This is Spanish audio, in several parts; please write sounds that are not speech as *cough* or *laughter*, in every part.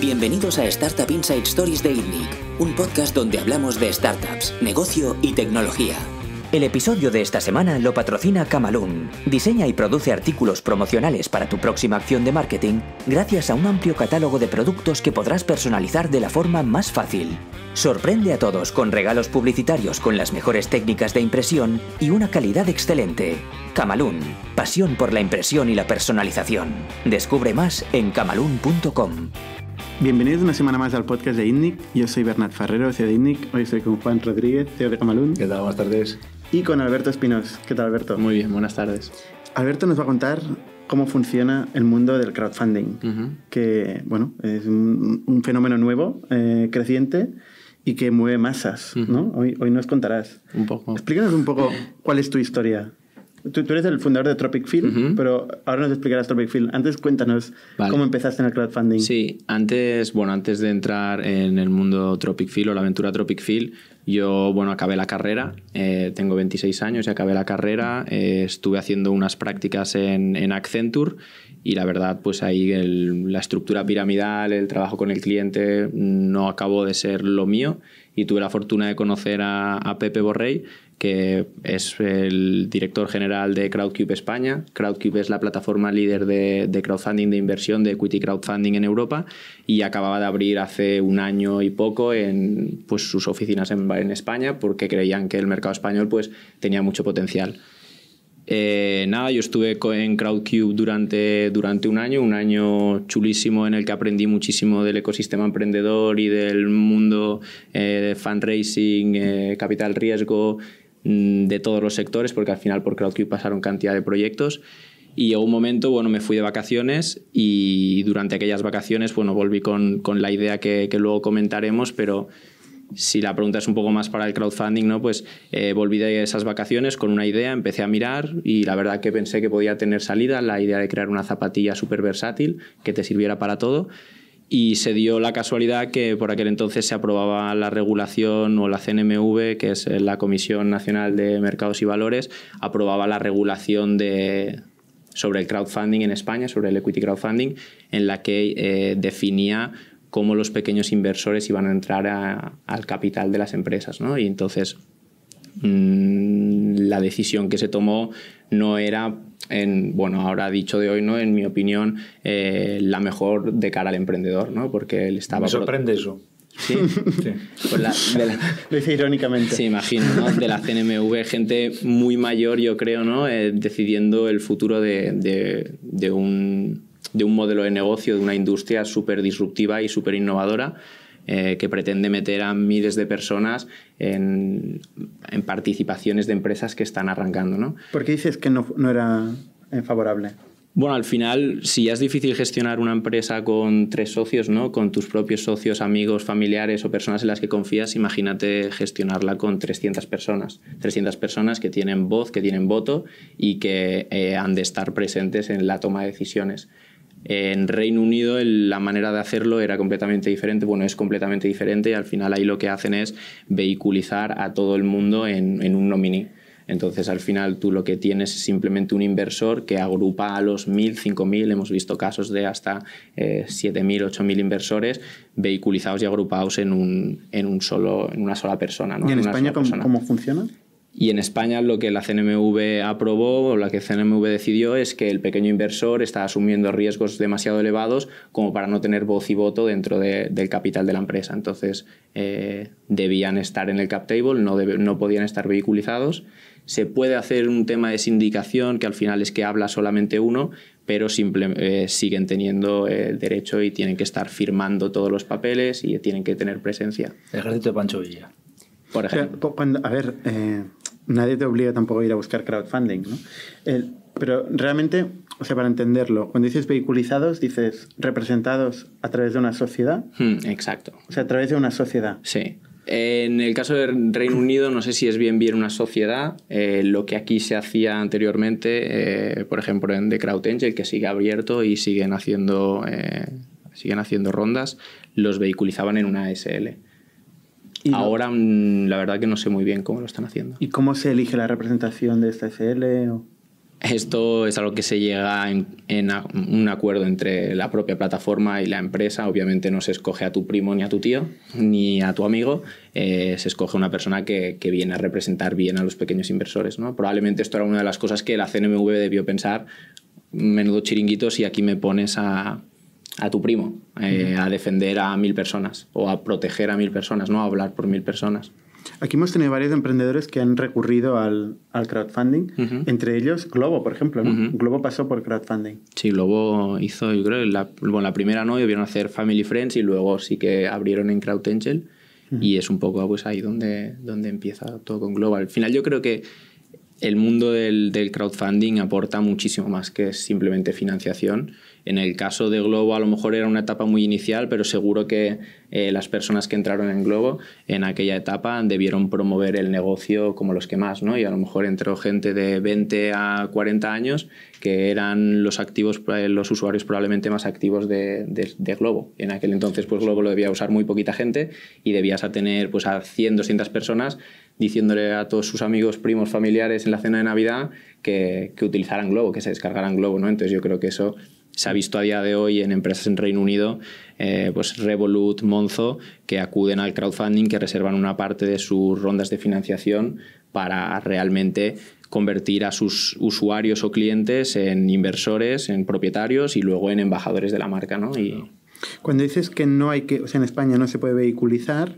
Bienvenidos a Startup Inside Stories de ITNIC, un podcast donde hablamos de startups, negocio y tecnología. El episodio de esta semana lo patrocina Camalún. Diseña y produce artículos promocionales para tu próxima acción de marketing gracias a un amplio catálogo de productos que podrás personalizar de la forma más fácil. Sorprende a todos con regalos publicitarios con las mejores técnicas de impresión y una calidad excelente. Camalún, pasión por la impresión y la personalización. Descubre más en camalún.com. Bienvenidos una semana más al podcast de INNIC. Yo soy Bernat Ferrero, CEO de INNIC. Hoy estoy con Juan Rodríguez, teo de Camalún. ¿Qué tal? Buenas tardes. Y con Alberto Espinos. ¿Qué tal, Alberto? Muy bien, buenas tardes. Alberto nos va a contar cómo funciona el mundo del crowdfunding, que, bueno, es un, fenómeno nuevo, eh, creciente y que mueve masas, Hoy, hoy nos contarás. Un poco. Explícanos un poco cuál es tu historia. Tú, eres el fundador de Tropic Field, pero ahora nos explicarás Tropic Field. Antes cuéntanos cómo empezaste en el crowdfunding. Sí, antes, bueno, antes de entrar en el mundo Tropic Field o la aventura Tropic Field, yo, bueno, acabé la carrera, eh, tengo 26 años y acabé la carrera, eh, estuve haciendo unas prácticas en, Accenture y la verdad, pues ahí la estructura piramidal, el trabajo con el cliente mm, no acabó de ser lo mío y tuve la fortuna de conocer a, a Pepe Borrell que es el director general de Crowdcube España. Crowdcube es la plataforma líder de, crowdfunding de inversión, de equity crowdfunding en Europa, y acababa de abrir hace un año y poco en, pues, sus oficinas en, en España porque creían que el mercado español pues, tenía mucho potencial. Eh, nada, yo estuve en Crowdcube durante, durante un año, un año chulísimo en el que aprendí muchísimo del ecosistema emprendedor y del mundo eh, de fundraising, eh, capital riesgo, Mm, de todos los sectores, porque al final por CrowdQ pasaron cantidad de proyectos. Y a un momento, bueno, me fui de vacaciones y durante aquellas vacaciones, bueno, volví con, la idea que, luego comentaremos, pero si la pregunta es un poco más para el crowdfunding, ¿no? Pues eh, volví de esas vacaciones con una idea, empecé a mirar y la verdad que pensé que podía tener salida la idea de crear una zapatilla súper versátil que te sirviera para todo y se dio la casualidad que por aquel entonces se aprobaba la regulación o la CNMV, que es eh, la Comisión Nacional de Mercados y Valores, aprobaba la regulación de, sobre el crowdfunding en España, sobre el equity crowdfunding, en la que eh, definía cómo los pequeños inversores iban a entrar al capital de las empresas. Y entonces mm, la decisión que se tomó no era bueno, ahora dicho de hoy, ¿no? En mi opinión, eh, la mejor de cara al emprendedor, ¿no? Porque él estaba... Me sorprende eso. Sí, *laughs* pues lo hice irónicamente. Sí, imagino, ¿no? De la CNMV, gente muy mayor, yo creo, ¿no? Eh, decidiendo el futuro de, un, de un modelo de negocio, de una industria súper disruptiva y súper innovadora. Eh, que pretende meter a miles de personas en, participaciones de empresas que están arrancando. ¿no? ¿Por qué dices que no, no era eh, favorable? Bueno, al final, si ya es difícil gestionar una empresa con tres socios, ¿no? Con tus propios socios, amigos, familiares o personas en las que confías, imagínate gestionarla con 300 personas. 300 personas que tienen voz, que tienen voto y que eh, han de estar presentes en la toma de decisiones. En Reino Unido la manera de hacerlo era completamente diferente, bueno, es completamente diferente y al final ahí lo que hacen es vehiculizar a todo el mundo en, un nominee. Entonces, al final, tú lo que tienes es simplemente un inversor que agrupa a los 1.000, 5.000, hemos visto casos de hasta eh, 7.000, 8.000 inversores vehiculizados y agrupados en, en, un solo, en una sola persona. ¿Y en, España ¿cómo, cómo funciona? Y en España lo que la CNMV aprobó o la que CNMV decidió es que el pequeño inversor está asumiendo riesgos demasiado elevados como para no tener voz y voto dentro del capital de la empresa. Entonces eh, debían estar en el cap table, no, no podían estar vehiculizados. Se puede hacer un tema de sindicación que al final es que habla solamente uno, pero eh, siguen teniendo el derecho y tienen que estar firmando todos los papeles y tienen que tener presencia. El ejército de Pancho Villa. Por ejemplo. a ver, eh, nadie te obliga tampoco a ir a buscar crowdfunding, ¿no? pero realmente, o sea, para entenderlo, cuando dices vehiculizados, dices representados a través de una sociedad. Hmm, exacto. O sea, a través de una sociedad. Sí. En el caso del Reino Unido, no sé si es bien bien una sociedad. Eh, lo que aquí se hacía anteriormente, eh, por ejemplo, en The Crowd Angel, que sigue abierto y siguen haciendo, eh, siguen haciendo rondas, los vehiculizaban en una SL. Ahora mm, la verdad que no sé muy bien cómo lo están haciendo. ¿Y cómo se elige la representación de esta SL? Esto es algo que se llega en, un acuerdo entre la propia plataforma y la empresa. Obviamente no se escoge a tu primo ni a tu tío, ni a tu amigo. Eh, se escoge una persona que, viene a representar bien a los pequeños inversores. ¿no? Probablemente esto era una de las cosas que la CNMV debió pensar. Menudo chiringuitos y aquí me pones a, a tu primo, eh, a defender a mil personas o a proteger a mil personas, no a hablar por mil personas. Aquí hemos tenido varios emprendedores que han recurrido al, crowdfunding, entre ellos Globo, por ejemplo. ¿no? Globo pasó por crowdfunding. Sí, Globo hizo, yo creo, la, bueno, la primera no, vieron hacer Family Friends y luego sí que abrieron en Crowd Angel y es un poco pues, ahí donde, donde empieza todo con Globo. Al final yo creo que el mundo del crowdfunding aporta muchísimo más que simplemente financiación en el caso de Globo a lo mejor era una etapa muy inicial, pero seguro que eh, las personas que entraron en Globo en aquella etapa debieron promover el negocio como los que más, ¿no? Y a lo mejor entró gente de 20 a 40 años que eran los activos, eh, los usuarios probablemente más activos de, de, Globo. En aquel entonces pues Globo lo debía usar muy poquita gente y debías a tener pues a 100, 200 personas diciéndole a todos sus amigos, primos, familiares en la cena de Navidad que, que utilizaran Globo, que se descargaran Globo, ¿no? Entonces yo creo que eso se ha visto a día de hoy en empresas en Reino Unido, eh, pues Revolut, Monzo, que acuden al crowdfunding, que reservan una parte de sus rondas de financiación para realmente convertir a sus usuarios o clientes en inversores, en propietarios y luego en embajadores de la marca. ¿no? Y... Cuando dices que no hay que, o sea, en España no se puede vehiculizar,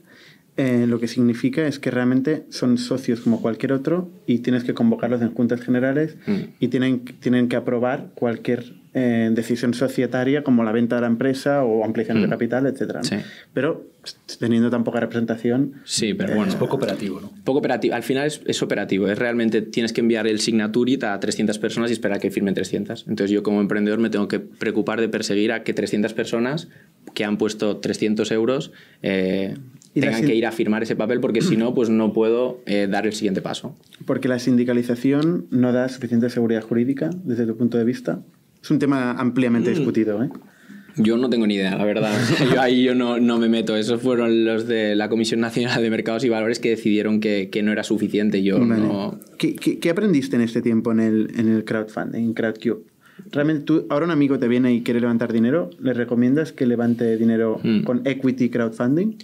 eh, lo que significa es que realmente son socios como cualquier otro y tienes que convocarlos en juntas generales mm. y tienen, tienen que aprobar cualquier en decisión societaria como la venta de la empresa o ampliación de mm. capital, etcétera Pero teniendo tan poca representación. Sí, pero eh, bueno. Es poco operativo, Poco operativo. Al final es, operativo. Es realmente tienes que enviar el signaturita a 300 personas y esperar que firmen 300. Entonces yo como emprendedor me tengo que preocupar de perseguir a que 300 personas que han puesto 300 euros eh, tengan que ir a firmar ese papel porque si no, pues no puedo eh, dar el siguiente paso. Porque la sindicalización no da suficiente seguridad jurídica desde tu punto de vista. Es un tema ampliamente mm. discutido, ¿eh? Yo no tengo ni idea, la verdad. *laughs* ahí yo no, no, me meto. Esos fueron los de la Comisión Nacional de Mercados y Valores que decidieron que, no era suficiente. Yo no... ¿Qué, aprendiste en este tiempo en el, crowdfunding, en CrowdCube? Realmente tú, ahora un amigo te viene y quiere levantar dinero, ¿le recomiendas que levante dinero mm. con equity crowdfunding?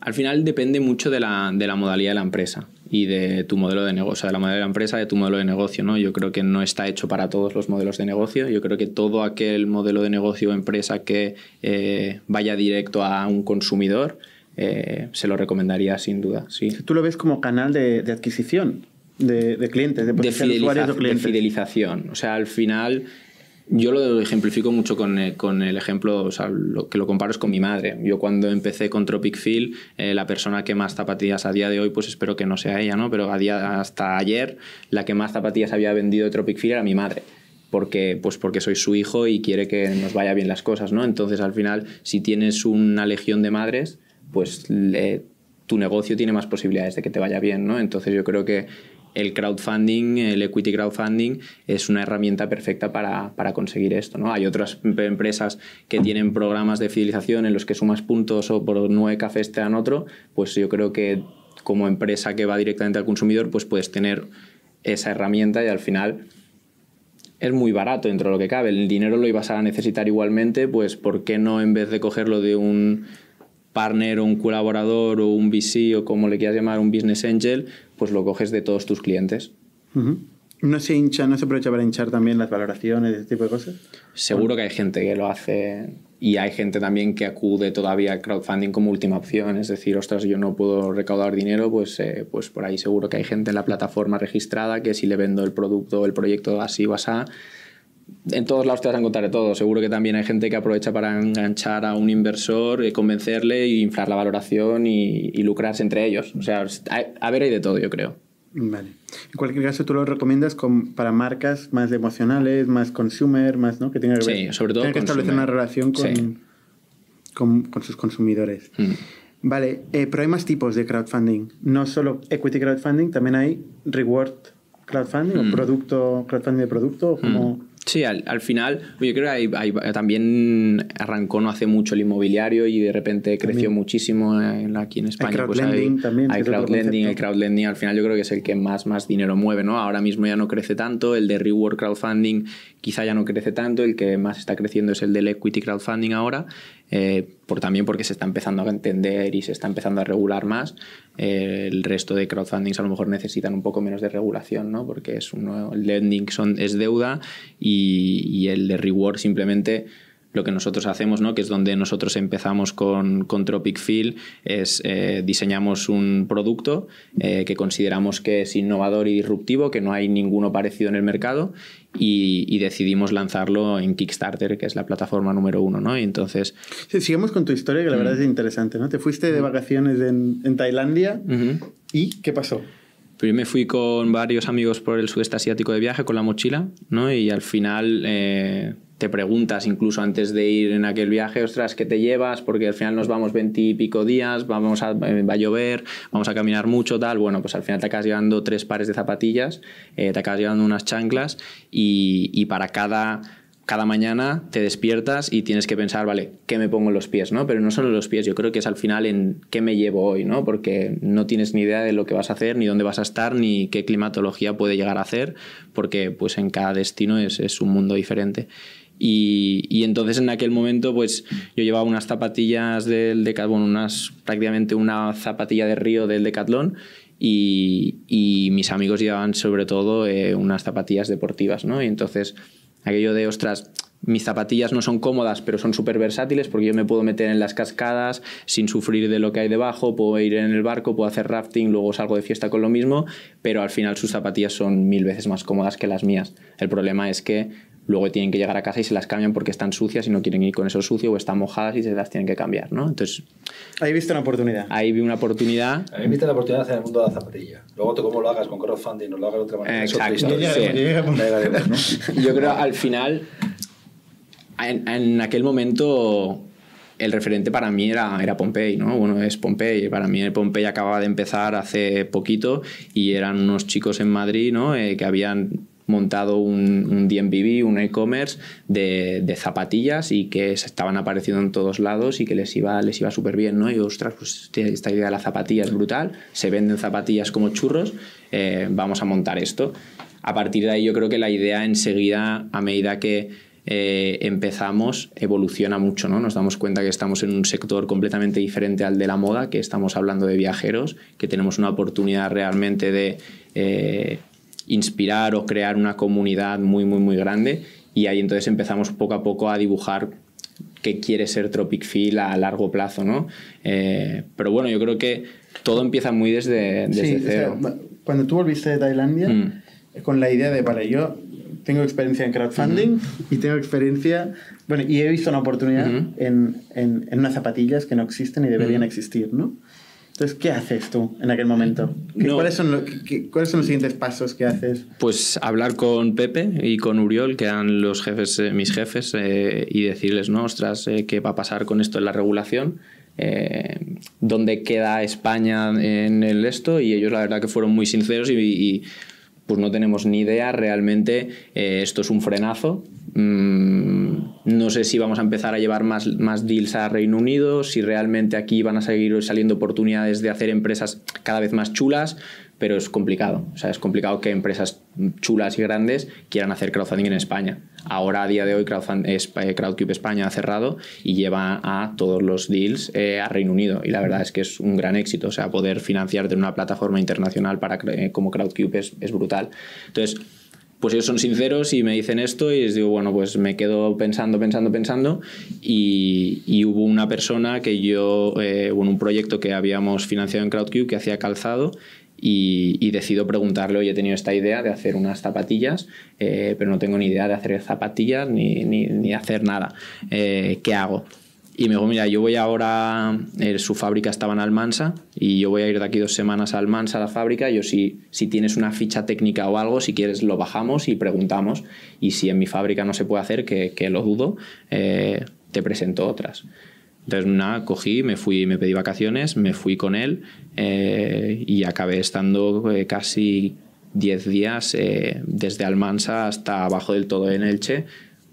Al final depende mucho de la modalidad de la empresa y de tu modelo de negocio, o sea, de la modelo de la empresa, de tu modelo de negocio, ¿no? Yo creo que no está hecho para todos los modelos de negocio. Yo creo que todo aquel modelo de negocio o empresa que eh, vaya directo a un consumidor, eh, se lo recomendaría sin duda, sí. ¿Tú lo ves como canal de, adquisición? De, clientes, de, de, clientes. de fidelización. O sea, al final yo lo ejemplifico mucho eh, con, el ejemplo, o sea, lo que lo comparo es con mi madre. Yo cuando empecé con Tropic Field, eh, la persona que más zapatillas a día de hoy, pues espero que no sea ella, ¿no? Pero a día, hasta ayer, la que más zapatillas había vendido de Tropic Field era mi madre. Porque, pues porque soy su hijo y quiere que nos vaya bien las cosas, ¿no? Entonces, al final, si tienes una legión de madres, pues tu negocio tiene más posibilidades de que te vaya bien, ¿no? Entonces, yo creo que el crowdfunding, el equity crowdfunding, es una herramienta perfecta para, conseguir esto. ¿no? Hay otras em, empresas que tienen programas de fidelización en los que sumas puntos o por nueve cafés te dan otro. Pues yo creo que como empresa que va directamente al consumidor, pues puedes tener esa herramienta y al final es muy barato dentro de lo que cabe. El dinero lo ibas a necesitar igualmente, pues ¿por qué no en vez de cogerlo de un partner o un colaborador o un VC o como le quieras llamar, un business angel, pues lo coges de todos tus clientes. ¿No se hincha, no se aprovecha para hinchar también las valoraciones, ese tipo de cosas? Seguro que hay gente que lo hace y hay gente también que acude todavía al crowdfunding como última opción, es decir, ostras, yo no puedo recaudar dinero, pues, eh, pues por ahí seguro que hay gente en la plataforma registrada que si le vendo el producto o el proyecto así o así, en todos lados te vas a encontrar de todo. Seguro que también hay gente que aprovecha para enganchar a un inversor, eh, convencerle y e inflar la valoración y, lucrarse entre ellos. O sea, a ver, hay de todo, yo creo. Vale. En cualquier caso, tú lo recomiendas para marcas más emocionales, más consumer, más, ¿no? Que tengan que, sí, sobre todo que establecer una relación con, sus consumidores. Mm. Vale, eh, pero hay más tipos de crowdfunding. No solo equity crowdfunding, también hay reward crowdfunding o mm. producto, crowdfunding de producto, mm. como... Sí, al, final, yo creo que también arrancó no hace mucho el inmobiliario y de repente creció muchísimo eh, aquí en España. Pues, hay crowdlending también. Hay el crowdlending al final yo creo que es el que más, más dinero mueve, ¿no? Ahora mismo ya no crece tanto, el de reward crowdfunding quizá ya no crece tanto, el que más está creciendo es el del equity crowdfunding ahora, eh, por, también porque se está empezando a entender y se está empezando a regular más. Eh, el resto de crowdfundings a lo mejor necesitan un poco menos de regulación, ¿no? Porque es un el lending son, es deuda y y, el de reward simplemente lo que nosotros hacemos, ¿no? que es donde nosotros empezamos con, con Tropic Feel, es eh, diseñamos un producto eh, que consideramos que es innovador y disruptivo, que no hay ninguno parecido en el mercado, y, decidimos lanzarlo en Kickstarter, que es la plataforma número uno. ¿no? Y entonces... sigamos con tu historia, que la verdad mm. es interesante. ¿no? Te fuiste de mm. vacaciones en, en Tailandia, ¿y qué pasó? Pues me fui con varios amigos por el sudeste asiático de viaje con la mochila, ¿no? Y al final eh, te preguntas, incluso antes de ir en aquel viaje, ostras, ¿qué te llevas? Porque al final nos vamos veintipico días, vamos a, eh, va a llover, vamos a caminar mucho, tal. Bueno, pues al final te acabas llevando tres pares de zapatillas, eh, te acabas llevando unas chanclas y, y para cada cada mañana te despiertas y tienes que pensar, vale, ¿qué me pongo en los pies? ¿no? Pero no solo en los pies, yo creo que es al final en qué me llevo hoy, ¿no? Porque no tienes ni idea de lo que vas a hacer, ni dónde vas a estar, ni qué climatología puede llegar a hacer, porque pues en cada destino es, un mundo diferente. Y, entonces en aquel momento, pues yo llevaba unas zapatillas del Decathlon, unas, prácticamente una zapatilla de río del Decathlon, y, mis amigos llevaban sobre todo eh, unas zapatillas deportivas, ¿no? Y entonces aquello de, ostras, mis zapatillas no son cómodas, pero son súper versátiles porque yo me puedo meter en las cascadas sin sufrir de lo que hay debajo, puedo ir en el barco, puedo hacer rafting, luego salgo de fiesta con lo mismo, pero al final sus zapatillas son mil veces más cómodas que las mías. El problema es que luego tienen que llegar a casa y se las cambian porque están sucias y no quieren ir con eso sucio o están mojadas y se las tienen que cambiar, ¿no? Entonces... Ahí viste una oportunidad. Ahí vi una oportunidad. Ahí viste la oportunidad hacer el mundo de la zapatilla. Luego tú cómo lo hagas con crowdfunding o lo hagas de otra manera. Exacto. Yo, creo al final, en, aquel momento... El referente para mí era, era Pompey, ¿no? Bueno, es Pompey. Para mí Pompey acababa de empezar hace poquito y eran unos chicos en Madrid, ¿no? Eh, que habían montado un, un DMVB, un e-commerce de, zapatillas y que se estaban apareciendo en todos lados y que les iba, les iba súper bien, ¿no? Y ostras, pues este, esta idea de la zapatilla es brutal, se venden zapatillas como churros, eh, vamos a montar esto. A partir de ahí yo creo que la idea enseguida, a medida que eh, empezamos, evoluciona mucho, ¿no? Nos damos cuenta que estamos en un sector completamente diferente al de la moda, que estamos hablando de viajeros, que tenemos una oportunidad realmente de... Eh, inspirar o crear una comunidad muy, muy, muy grande. Y ahí entonces empezamos poco a poco a dibujar qué quiere ser Tropic Feel a largo plazo, ¿no? Eh, pero bueno, yo creo que todo empieza muy desde, cero. cuando tú volviste de Tailandia, mm. con la idea de, para yo tengo experiencia en crowdfunding y tengo experiencia, bueno, y he visto una oportunidad en, unas zapatillas que no existen y deberían existir, ¿no? Entonces, ¿qué haces tú en aquel momento? ¿Cuáles, son los siguientes pasos que haces? Pues hablar con Pepe y con Uriol, que eran los jefes, eh, mis jefes, eh, y decirles, no, ostras, eh, ¿qué va a pasar con esto en la regulación? ¿Dónde queda España en el esto? Y ellos la verdad que fueron muy sinceros y, y pues no tenemos ni idea, realmente esto es un frenazo, Mm, no sé si vamos a empezar a llevar más, más deals a Reino Unido, si realmente aquí van a seguir saliendo oportunidades de hacer empresas cada vez más chulas, pero es complicado. O sea, es complicado que empresas chulas y grandes quieran hacer crowdfunding en España. Ahora, a día de hoy, eh, Crowdcube España ha cerrado y lleva a todos los deals eh, a Reino Unido. Y la verdad es que es un gran éxito. O sea, poder financiar de una plataforma internacional para, como Crowdcube es, es brutal. Entonces, pues ellos son sinceros y me dicen esto y les digo, bueno, pues me quedo pensando, pensando, pensando y, hubo una persona que yo, eh, bueno, un proyecto que habíamos financiado en CrowdCube que hacía calzado y, decido preguntarle, oye, he tenido esta idea de hacer unas zapatillas, eh, pero no tengo ni idea de hacer zapatillas ni, ni, hacer nada. Eh, ¿Qué hago? Y me dijo, mira, yo voy ahora, eh, su fábrica estaba en Almansa, y yo voy a ir de aquí dos semanas a Almansa, a la fábrica, yo si, si tienes una ficha técnica o algo, si quieres lo bajamos y preguntamos, y si en mi fábrica no se puede hacer, que, lo dudo, eh, te presento otras. Entonces, nada, cogí, me fui, me pedí vacaciones, me fui con él eh, y acabé estando casi 10 días desde Almansa hasta abajo del todo en Elche,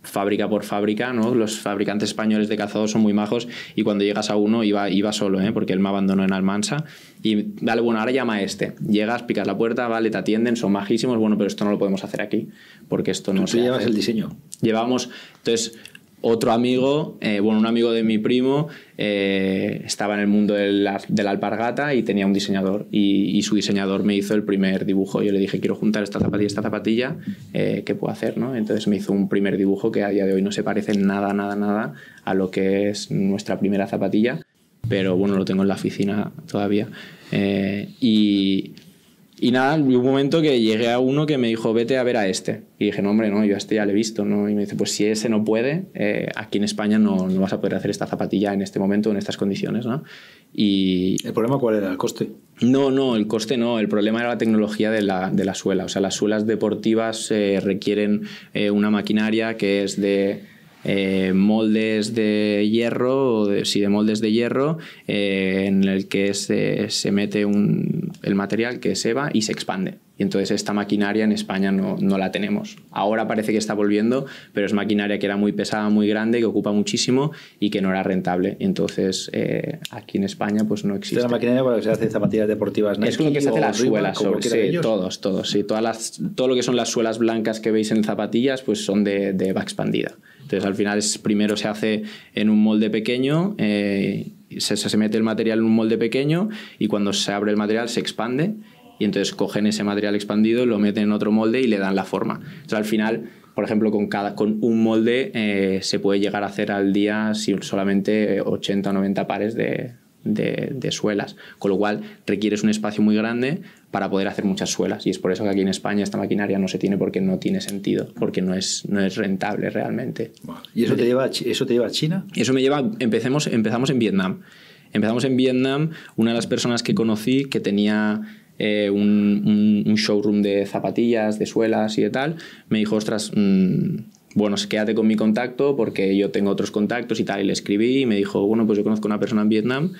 fábrica por fábrica, ¿no? Los fabricantes españoles de calzado son muy majos y cuando llegas a uno iba, iba solo, ¿eh? Porque él me abandonó en Almansa. Y dale, bueno, ahora llama a este. Llegas, picas la puerta, vale, te atienden, son majísimos, bueno, pero esto no lo podemos hacer aquí, porque esto no... se llevas el diseño. Llevamos, entonces, otro amigo, eh, bueno, un amigo de mi primo, eh, estaba en el mundo de la, alpargata y tenía un diseñador y, su diseñador me hizo el primer dibujo. Yo le dije, quiero juntar esta zapatilla y esta zapatilla, eh, ¿qué puedo hacer? ¿no? Entonces me hizo un primer dibujo que a día de hoy no se parece nada, nada, nada a lo que es nuestra primera zapatilla, pero bueno, lo tengo en la oficina todavía. y y nada, hubo un momento que llegué a uno que me dijo, vete a ver a este. Y dije, no, hombre, no, yo a este ya le he visto. ¿no? Y me dice, pues si ese no puede, eh, aquí en España no, no, vas a poder hacer esta zapatilla en este momento, en estas condiciones. Y... ¿El problema cuál era? ¿El coste? No, no, el coste no. El problema era la tecnología de la, suela. O sea, las suelas deportivas eh, requieren eh, una maquinaria que es de eh, moldes de hierro, o de, de moldes de hierro, eh, en el que se, mete el material que se va y se expande. Y entonces esta maquinaria en España no, la tenemos. Ahora parece que está volviendo, pero es maquinaria que era muy pesada, muy grande, que ocupa muchísimo y que no era rentable. entonces eh, aquí en España pues no existe. Es la maquinaria para que se hace zapatillas deportivas Es que se hace las suelas, todos, todos. todas las, todo lo que son las suelas blancas que veis en zapatillas pues son de, de va expandida. Entonces al final es, primero se hace en un molde pequeño, eh, se, mete el material en un molde pequeño y cuando se abre el material se expande y entonces cogen ese material expandido, lo meten en otro molde y le dan la forma. Entonces al final por ejemplo, con, cada, con un molde eh, se puede llegar a hacer al día solamente 80 eh, o 90 pares de, de, suelas, con lo cual requieres un espacio muy grande para poder hacer muchas suelas y es por eso que aquí en España esta maquinaria no se tiene porque no tiene sentido, porque no es, no es rentable realmente. ¿Y eso te, lleva a, eso te lleva a China? Eso me lleva, empecemos, empezamos en Vietnam. Empezamos en Vietnam, una de las personas que conocí que tenía eh, un, showroom de zapatillas, de suelas y de tal, me dijo, ostras, mm, bueno, pues quédate con mi contacto porque yo tengo otros contactos y tal. Y le escribí y me dijo, bueno, pues yo conozco a una persona en Vietnam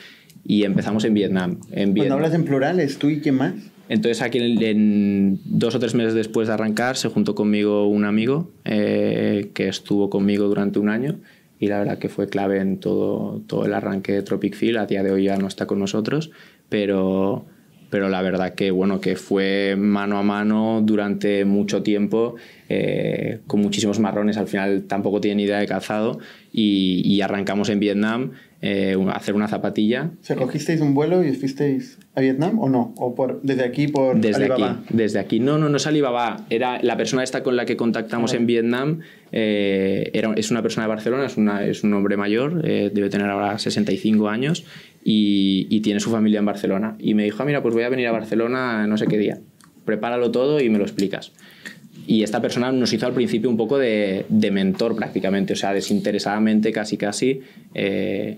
y empezamos en Vietnam. En Vietnam. hablas en plural, tú y quién más? Entonces aquí en, dos o tres meses después de arrancar se juntó conmigo un amigo eh, que estuvo conmigo durante un año y la verdad que fue clave en todo, todo el arranque de Tropic Field. A día de hoy ya no está con nosotros, pero pero la verdad que bueno, que fue mano a mano durante mucho tiempo, eh, con muchísimos marrones, al final tampoco tienen idea de calzado y, arrancamos en Vietnam a eh, hacer una zapatilla. O cogisteis un vuelo y fuisteis a Vietnam o no? ¿O por, desde aquí por desde Alibaba? Aquí, desde aquí. No, no, no es Alibaba. Era la persona esta con la que contactamos en Vietnam. Eh, era, es una persona de Barcelona, es, una, es un hombre mayor, eh, debe tener ahora 65 años y, y, tiene su familia en Barcelona. Y me dijo, ah, mira, pues voy a venir a Barcelona no sé qué día. Prepáralo todo y me lo explicas. Y esta persona nos hizo al principio un poco de, de mentor prácticamente, o sea, desinteresadamente casi casi. Eh,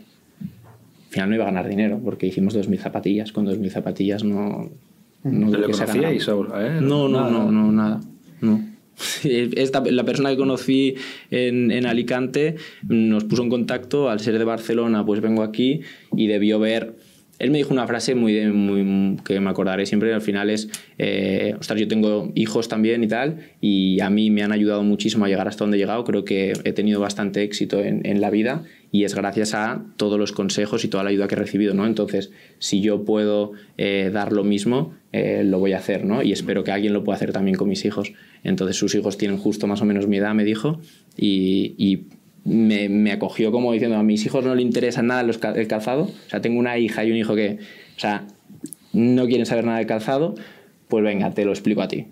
final no iba a ganar dinero porque hicimos 2.000 zapatillas. Con 2.000 zapatillas no... No, ¿Te lo ¿eh? no, no, no, no, nada. No. la persona que conocí en, Alicante nos puso en contacto, al ser de Barcelona, pues vengo aquí y debió ver... Él me dijo una frase muy, muy que me acordaré siempre, al final es, eh, ostras, yo tengo hijos también y tal, y a mí me han ayudado muchísimo a llegar hasta donde he llegado, creo que he tenido bastante éxito en, en la vida y es gracias a todos los consejos y toda la ayuda que he recibido, ¿no? Entonces, si yo puedo eh, dar lo mismo, eh, lo voy a hacer, ¿no? Y espero que alguien lo pueda hacer también con mis hijos. Entonces, sus hijos tienen justo más o menos mi edad, me dijo, y, me, acogió como diciendo, a mis hijos no le interesa nada el calzado, o sea, tengo una hija y un hijo que, o sea, no quieren saber nada del calzado, pues venga, te lo explico a ti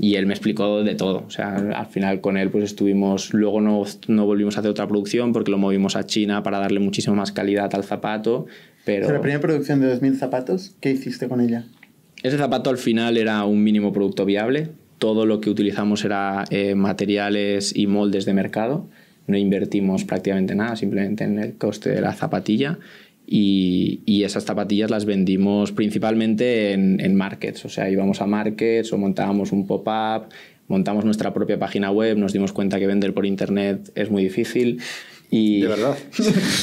y él me explicó de todo. O sea, al final con él pues estuvimos, luego no, no volvimos a hacer otra producción porque lo movimos a China para darle muchísima más calidad al zapato, pero... la primera producción de 2.000 zapatos, ¿qué hiciste con ella? Ese zapato al final era un mínimo producto viable, todo lo que utilizamos era eh, materiales y moldes de mercado, no invertimos prácticamente nada, simplemente en el coste de la zapatilla y, esas zapatillas las vendimos principalmente en, markets, o sea, íbamos a markets o montábamos un pop-up, montamos nuestra propia página web, nos dimos cuenta que vender por internet es muy difícil. Y de verdad.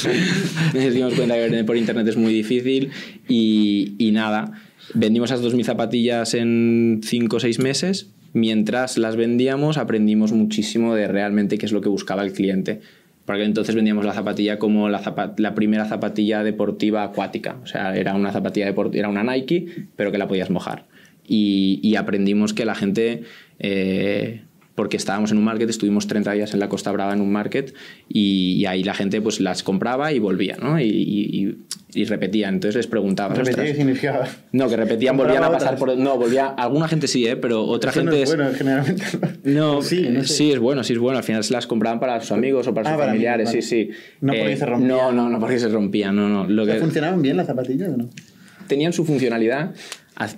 *laughs* nos dimos cuenta que vender por internet es muy difícil y, y nada, vendimos esas 2.000 zapatillas en 5 o 6 meses. Mientras las vendíamos aprendimos muchísimo de realmente qué es lo que buscaba el cliente porque entonces vendíamos la zapatilla como la, la primera zapatilla deportiva acuática. O sea, era una zapatilla era una Nike, pero que la podías mojar. Y, aprendimos que la gente eh, porque estábamos en un market, estuvimos 30 días en la Costa Brava en un market y, ahí la gente pues las compraba y volvía, ¿no? Y, y, repetían, entonces les preguntaba. Repetían y No, que repetían, volvían a pasar por... No, volvía... Alguna gente sí, ¿eh? Pero otra gente... No es, bueno, generalmente. No, *laughs* eh, sí, es bueno, sí es bueno. Al final se las compraban para sus amigos o para ah, sus familiares, sí, sí. No porque eh, se rompían. No, no, no porque se rompían, no, no. Lo que... ¿Funcionaban bien las zapatillas o no? Tenían su funcionalidad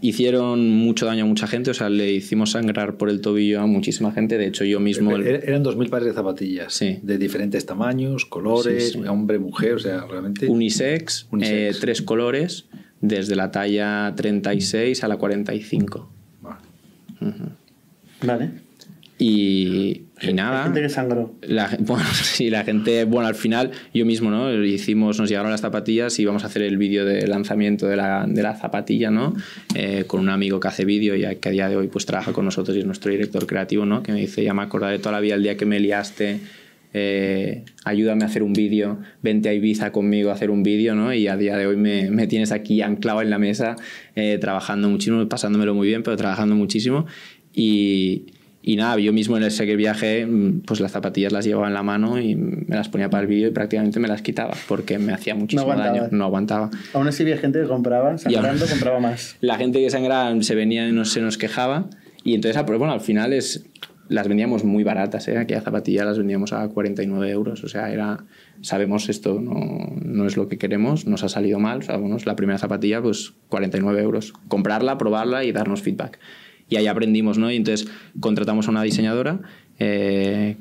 hicieron mucho daño a mucha gente, o sea, le hicimos sangrar por el tobillo a muchísima gente, de hecho yo mismo... Eran 2.000 pares de zapatillas, de diferentes tamaños, colores, hombre, mujer, o sea, realmente... Unisex, eh, tres colores, desde la talla 36 a la 45. Vale. Vale. Y, nada. La gente que sangró. La, *laughs* bueno, sí, la gente. Bueno, al final, yo mismo, ¿no? Hicimos, nos llegaron las zapatillas y vamos a hacer el vídeo de lanzamiento de la, de la zapatilla, ¿no? Eh, con un amigo que hace vídeo y que a día de hoy pues trabaja con nosotros y es nuestro director creativo, ¿no? Que me dice, ya me acordaré toda la vida el día que me liaste. Eh, ayúdame a hacer un vídeo, vente a Ibiza conmigo a hacer un vídeo, ¿no? Y a día de hoy me, me tienes aquí anclado en la mesa, eh, trabajando muchísimo, pasándomelo muy bien, pero trabajando muchísimo. Y, y nada, yo mismo en ese viaje, mm, pues las zapatillas las llevaba en la mano y me las ponía para el vídeo y prácticamente me las quitaba porque me hacía muchísimo daño, no aguantaba. Aún así había gente que compraba, sangrando compraba más. *laughs* La gente que sangraba se venía y no se nos quejaba y entonces, ah, bueno, al final es las vendíamos muy baratas, ¿eh? aquella zapatillas las vendíamos a 49 euros, o sea, era, sabemos esto, no, es lo que queremos, nos ha salido mal, o la primera zapatilla, pues 49 euros, comprarla, probarla y darnos feedback. Y ahí aprendimos, ¿no? Y entonces contratamos a una diseñadora eh,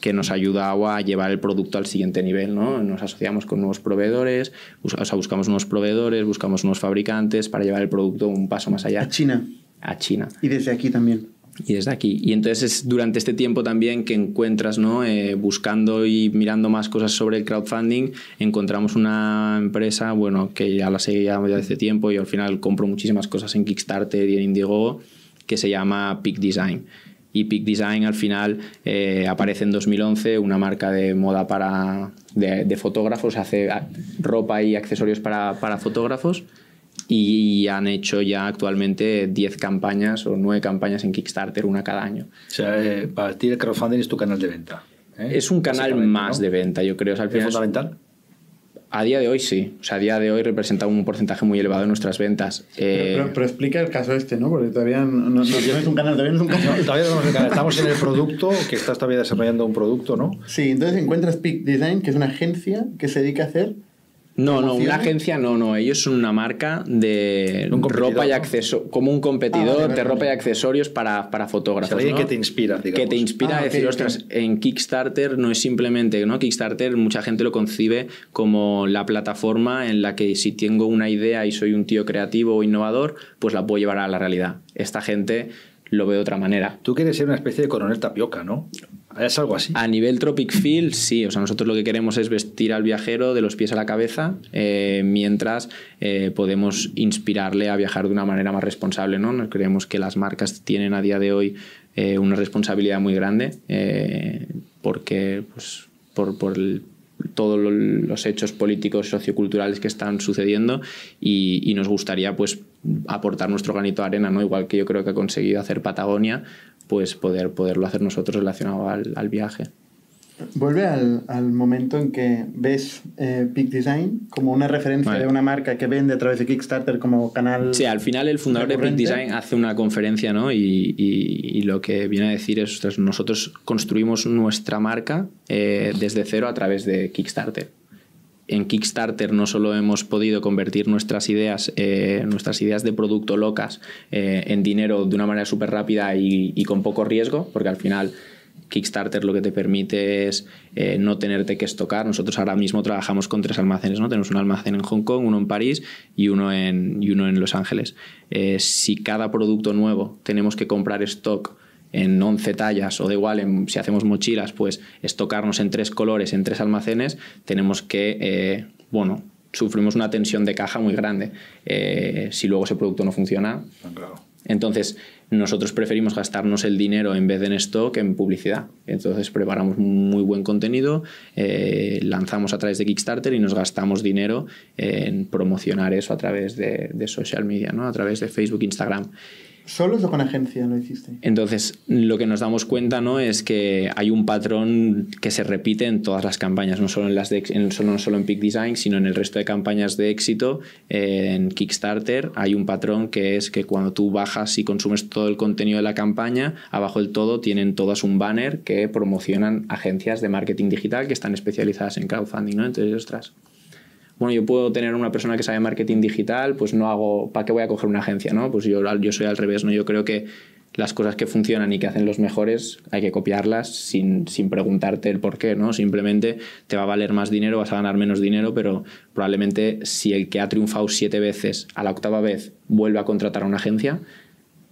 que nos ayudaba a llevar el producto al siguiente nivel, ¿no? Nos asociamos con nuevos proveedores, o sea, buscamos unos proveedores, buscamos unos fabricantes para llevar el producto un paso más allá. A China. A China. Y desde aquí también. Y desde aquí. Y entonces es durante este tiempo también que encuentras, ¿no? Eh, buscando y mirando más cosas sobre el crowdfunding, encontramos una empresa, bueno, que ya la seguía desde hace tiempo y al final compro muchísimas cosas en Kickstarter y en Indiegogo que se llama Peak Design. Y Peak Design al final eh, aparece en 2011, una marca de moda para, de, fotógrafos, hace ropa y accesorios para, para fotógrafos y han hecho ya actualmente 10 campañas o 9 campañas en Kickstarter, una cada año. O sea, eh, para ti el crowdfunding es tu canal de venta. ¿eh? Es un canal más de venta, yo creo. es al ¿Es fundamental? A día de hoy sí. O sea, a día de hoy representa un porcentaje muy elevado de nuestras ventas. Pero, eh, explica el caso este, ¿no? Porque todavía no, no, un canal, todavía no todavía Estamos en el producto, que estás todavía desarrollando un producto, ¿no? Sí, entonces encuentras Peak Design, que es una agencia que se dedica a hacer no, no, una agencia no, no. Ellos son una marca de ropa y accesorios, como un ah, competidor de ropa y accesorios para, para fotógrafos. que te inspira, Que te inspira ah, a decir, ostras, en Kickstarter no es simplemente, ¿no? Kickstarter mucha gente lo concibe como la plataforma en la que si tengo una idea y soy un tío creativo o innovador, pues la puedo llevar a la realidad. Esta gente lo ve de otra manera. Tú quieres ser una especie de coronel tapioca, ¿no? A nivel Tropic Field, sí. O sea, nosotros lo que queremos es vestir al viajero de los pies a la cabeza eh, mientras eh, podemos inspirarle a viajar de una manera más responsable, ¿no? creemos que las marcas tienen a día de hoy eh, una responsabilidad muy grande porque, pues, por, todos los hechos políticos socioculturales que están sucediendo y, nos gustaría pues aportar nuestro granito de arena, ¿no? igual que yo creo que ha conseguido hacer Patagonia, pues poder, poderlo hacer nosotros relacionado al, viaje. Vuelve al, momento en que ves eh, Peak Design como una referencia de una marca que vende a través de Kickstarter como canal. Sí, al final el fundador de Peak Design hace una conferencia ¿no? y, lo que viene a decir es: nosotros construimos nuestra marca eh, desde cero a través de Kickstarter en Kickstarter no solo hemos podido convertir nuestras ideas, eh, nuestras ideas de producto locas eh, en dinero de una manera súper rápida y, con poco riesgo, porque al final Kickstarter lo que te permite es eh, no tenerte que estocar. Nosotros ahora mismo trabajamos con tres almacenes, ¿no? Tenemos un almacén en Hong Kong, uno en París y uno en, y uno en Los Ángeles. si cada producto nuevo tenemos que comprar stock en 11 tallas o de igual, si hacemos mochilas, pues estocarnos en tres colores, en tres almacenes, tenemos que, eh, bueno, sufrimos una tensión de caja muy grande eh, si luego ese producto no funciona. Entonces, nosotros preferimos gastarnos el dinero en vez de en stock en publicidad. Entonces, preparamos muy buen contenido, eh, lanzamos a través de Kickstarter y nos gastamos dinero en promocionar eso a través de, de social media, ¿no? a través de Facebook, Instagram. ¿Solo o con agencia ¿no hiciste? Entonces, lo que nos damos cuenta ¿no? es que hay un patrón que se repite en todas las campañas, no solo en, las de, en, en Peak Design, sino en el resto de campañas de éxito. en Kickstarter hay un patrón que es que cuando tú bajas y consumes todo el contenido de la campaña, abajo del todo tienen todas un banner que promocionan agencias de marketing digital que están especializadas en crowdfunding. ¿no? Entonces, ostras, bueno, yo puedo tener una persona que sabe marketing digital, pues no hago, ¿para qué voy a coger una agencia? ¿no? Pues yo, yo soy al revés, ¿no? Yo creo que las cosas que funcionan y que hacen los mejores hay que copiarlas sin, sin, preguntarte el por qué, ¿no? Simplemente te va a valer más dinero, vas a ganar menos dinero, pero probablemente si el que ha triunfado siete veces a la octava vez vuelve a contratar a una agencia,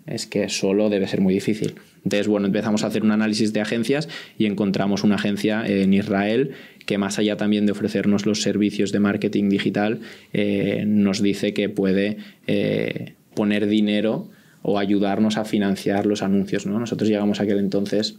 es que solo debe ser muy difícil. Entonces, bueno, empezamos a hacer un análisis de agencias y encontramos una agencia en Israel que más allá también de ofrecernos los servicios de marketing digital, eh, nos dice que puede eh, poner dinero o ayudarnos a financiar los anuncios. Nosotros llegamos a aquel entonces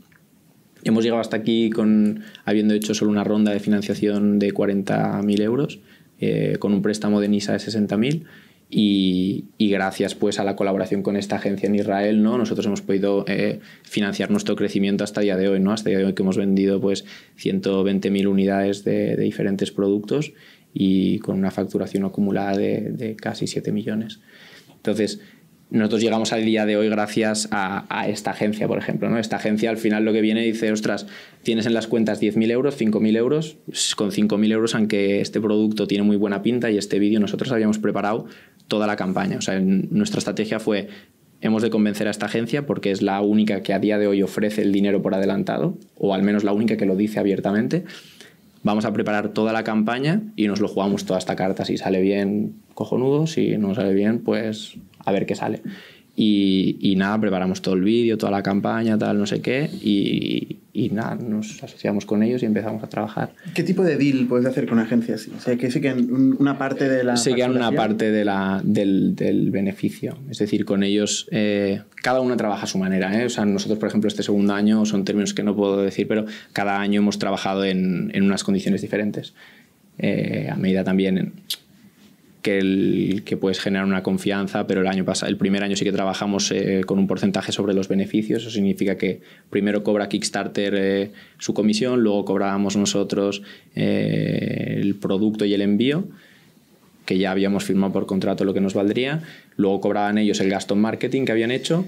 Hemos llegado hasta aquí con, habiendo hecho solo una ronda de financiación de 40.000 euros, eh, con un préstamo de NISA de 60.000 y, gracias pues a la colaboración con esta agencia en Israel, ¿no? Nosotros hemos podido eh, financiar nuestro crecimiento hasta el día de hoy, ¿no? Hasta el día de hoy que hemos vendido pues 120.000 unidades de, diferentes productos y con una facturación acumulada de, casi 7 millones. Entonces, nosotros llegamos al día de hoy gracias a, esta agencia, por ejemplo, ¿no? Esta agencia al final lo que viene dice, ostras, tienes en las cuentas 10.000 euros, 5.000 euros, con 5.000 euros, aunque este producto tiene muy buena pinta y este vídeo nosotros habíamos preparado toda la campaña. O sea, nuestra estrategia fue, hemos de convencer a esta agencia porque es la única que a día de hoy ofrece el dinero por adelantado, o al menos la única que lo dice abiertamente. Vamos a preparar toda la campaña y nos lo jugamos toda esta carta. Si sale bien, cojonudo, si no sale bien, pues a ver qué sale. Y, nada, preparamos todo el vídeo, toda la campaña, tal, no sé qué. Y, nada, nos asociamos con ellos y empezamos a trabajar. ¿Qué tipo de deal puedes hacer con agencias? O sea, que sí una parte de la. Se una parte de la, del, beneficio. Es decir, con ellos, eh, cada uno trabaja a su manera. ¿eh? O sea, nosotros, por ejemplo, este segundo año, son términos que no puedo decir, pero cada año hemos trabajado en, en unas condiciones diferentes. Eh, a medida también. En, que, el, puedes generar una confianza, pero el, año pasado, el primer año sí que trabajamos eh, con un porcentaje sobre los beneficios, eso significa que primero cobra Kickstarter eh, su comisión, luego cobrábamos nosotros eh, el producto y el envío que ya habíamos firmado por contrato lo que nos valdría, luego cobraban ellos el gasto en marketing que habían hecho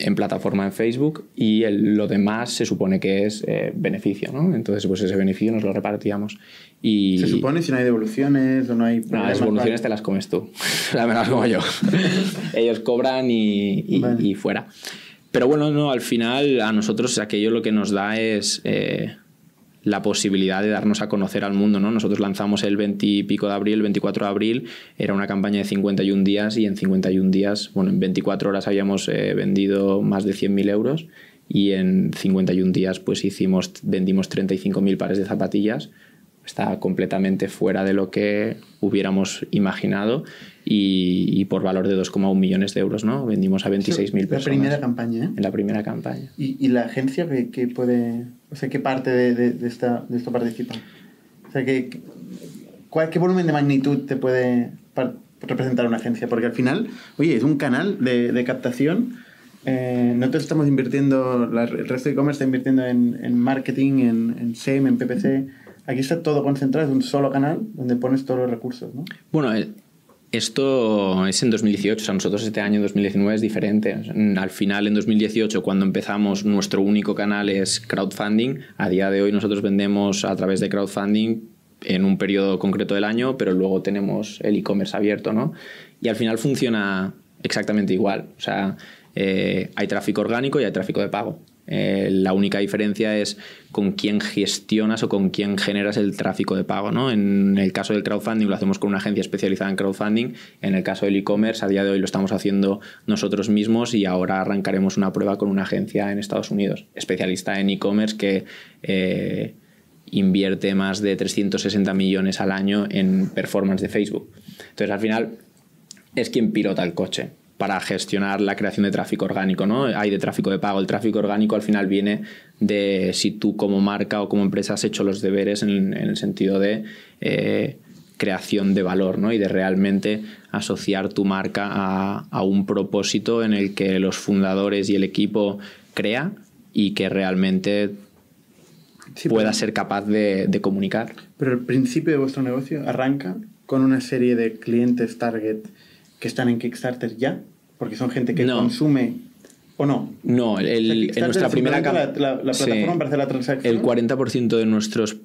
en plataforma en Facebook y lo demás se supone que es eh, beneficio, ¿no? Entonces, pues ese beneficio nos lo repartíamos. Y... Se supone si no hay devoluciones o no hay... No, las devoluciones te las comes tú, las me las como yo. *laughs* Ellos cobran y, fuera. Pero bueno, no, al final a nosotros aquello lo que nos da es... Eh, la posibilidad de darnos a conocer al mundo. ¿no? Nosotros lanzamos el 20 y pico de abril, el 24 de abril, era una campaña de 51 días y en 51 días, bueno, en 24 horas habíamos eh, vendido más de 100.000 euros y en 51 días pues hicimos, vendimos 35.000 pares de zapatillas. Está completamente fuera de lo que hubiéramos imaginado y, por valor de 2,1 millones de euros, ¿no? Vendimos a 26.000 personas. La primera campaña, ¿eh? En la primera campaña. ¿Y, la agencia que, que puede...? O sea, ¿qué parte de, de, esta, de esto participa? O sea, ¿qué, cuál, volumen de magnitud te puede representar una agencia? Porque al final, oye, es un canal de, de captación. Eh, nosotros estamos invirtiendo, el resto de e-commerce está invirtiendo en, en marketing, en, en, SEM, en PPC. Aquí está todo concentrado, es un solo canal donde pones todos los recursos, ¿no? Bueno, esto es en 2018, o sea, nosotros este año 2019 es diferente. Al final, en 2018, cuando empezamos, nuestro único canal es crowdfunding. A día de hoy nosotros vendemos a través de crowdfunding en un periodo concreto del año, pero luego tenemos el e-commerce abierto, ¿no? Y al final funciona exactamente igual. O sea, eh, hay tráfico orgánico y hay tráfico de pago. Eh, la única diferencia es con quién gestionas o con quién generas el tráfico de pago. En el caso del crowdfunding lo hacemos con una agencia especializada en crowdfunding. En el caso del e-commerce a día de hoy lo estamos haciendo nosotros mismos y ahora arrancaremos una prueba con una agencia en Estados Unidos, especialista en e-commerce que... Eh, invierte más de 360 millones al año en performance de Facebook. Entonces, al final, es quien pilota el coche para gestionar la creación de tráfico orgánico, ¿no? Hay de tráfico de pago. El tráfico orgánico al final viene de si tú como marca o como empresa has hecho los deberes en, el sentido de eh, creación de valor, ¿no? Y de realmente asociar tu marca a, un propósito en el que los fundadores y el equipo crea y que realmente pueda ser capaz de, comunicar. Pero el principio de vuestro negocio arranca con una serie de clientes target que están en Kickstarter ya? Porque son gente que consume ¿O no? No, el, en nuestra primera la, plataforma para hacer la transacción. El 40% de nuestros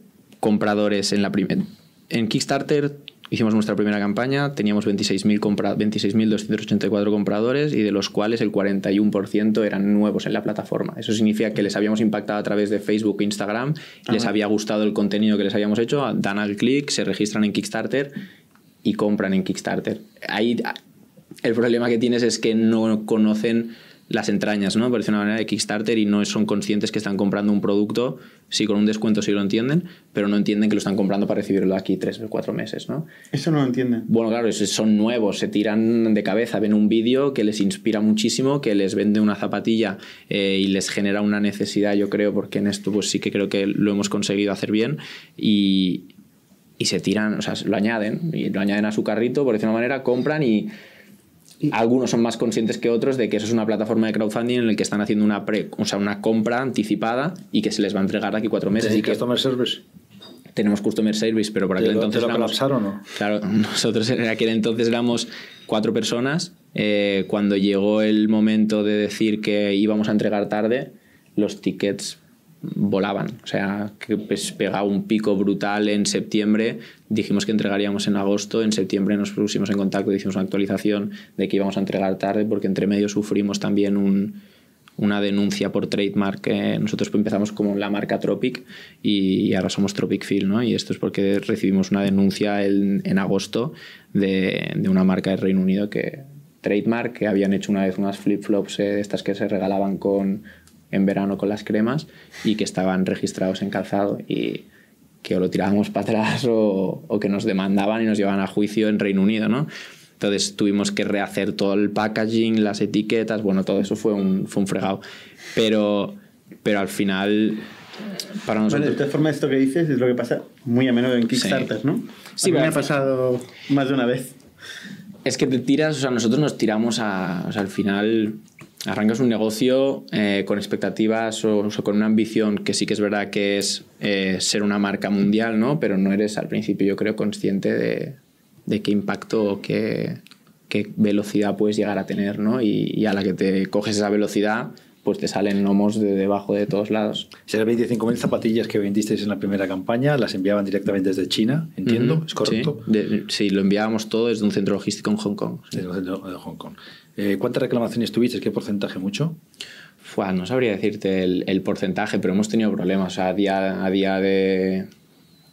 compradores en la primera. En Kickstarter hicimos nuestra primera campaña, teníamos 26.284 compradores y de los cuales el 41% eran nuevos en la plataforma. Eso significa que les habíamos impactado a través de Facebook e Instagram, ah, les había gustado el contenido que les habíamos hecho, dan al clic, se registran en Kickstarter y compran en Kickstarter. Ahí el problema que tienes es que no conocen las entrañas, ¿no? Por decir una manera de Kickstarter y no son conscientes que están comprando un producto, sí con un descuento sí lo entienden, pero no entienden que lo están comprando para recibirlo aquí tres o cuatro meses, ¿no? Eso no lo entienden. Bueno, claro, son nuevos, se tiran de cabeza, ven un vídeo que les inspira muchísimo, que les vende una zapatilla eh, y les genera una necesidad, yo creo, porque en esto pues sí que creo que lo hemos conseguido hacer bien y, se tiran, o sea, lo añaden, y lo añaden a su carrito, por de una manera, compran y algunos son más conscientes que otros de que eso es una plataforma de crowdfunding en la que están haciendo una, pre, o sea, una compra anticipada y que se les va a entregar aquí cuatro meses. ¿Y customer service? Tenemos customer service, pero para aquel entonces. ¿Te lo colapsaron o no? Claro, *laughs* nosotros en aquel entonces éramos cuatro personas. Eh, cuando llegó el momento de decir que íbamos a entregar tarde, los tickets volaban. O sea, que pues, pegaba un pico brutal en septiembre, dijimos que entregaríamos en agosto, en septiembre nos pusimos en contacto, hicimos una actualización de que íbamos a entregar tarde, porque entre medio sufrimos también una denuncia por trademark. nosotros empezamos como la marca Tropic y ahora somos Tropic Film, ¿no? Y esto es porque recibimos una denuncia en, agosto de, una marca del Reino Unido que trademark que habían hecho una vez unas flip-flops eh, estas que se regalaban con, en verano con las cremas y que estaban registrados en calzado y que o lo tirábamos para atrás o, que nos demandaban y nos llevaban a juicio en Reino Unido, ¿no? Entonces tuvimos que rehacer todo el packaging, las etiquetas, bueno, todo eso fue un, fue un fregado. Pero, pero al final, para nosotros... de todas formas, esto que dices es lo que pasa muy a menudo en Kickstarter, ¿no? Sí, me ha pasado más de una vez. Es que te tiras, o sea, nosotros nos tiramos a... al final arrancas un negocio eh, con expectativas o, con una ambición que sí que es verdad que es eh, ser una marca mundial, ¿no? Pero no eres al principio, yo creo, consciente de, qué impacto o qué, velocidad puedes llegar a tener, ¿no? y, a la que te coges esa velocidad, pues te salen lomos de debajo de todos lados. Si eran 25.000 zapatillas que vendisteis en la primera campaña las enviaban directamente desde China, entiendo, ¿es correcto? Sí. lo enviábamos todo desde un centro logístico en Hong Kong. Desde un centro Hong Kong. Eh, ¿Cuántas reclamaciones tuviste? ¿Qué porcentaje? ¿Mucho? no sabría decirte el, porcentaje, pero hemos tenido problemas. a día, a día de,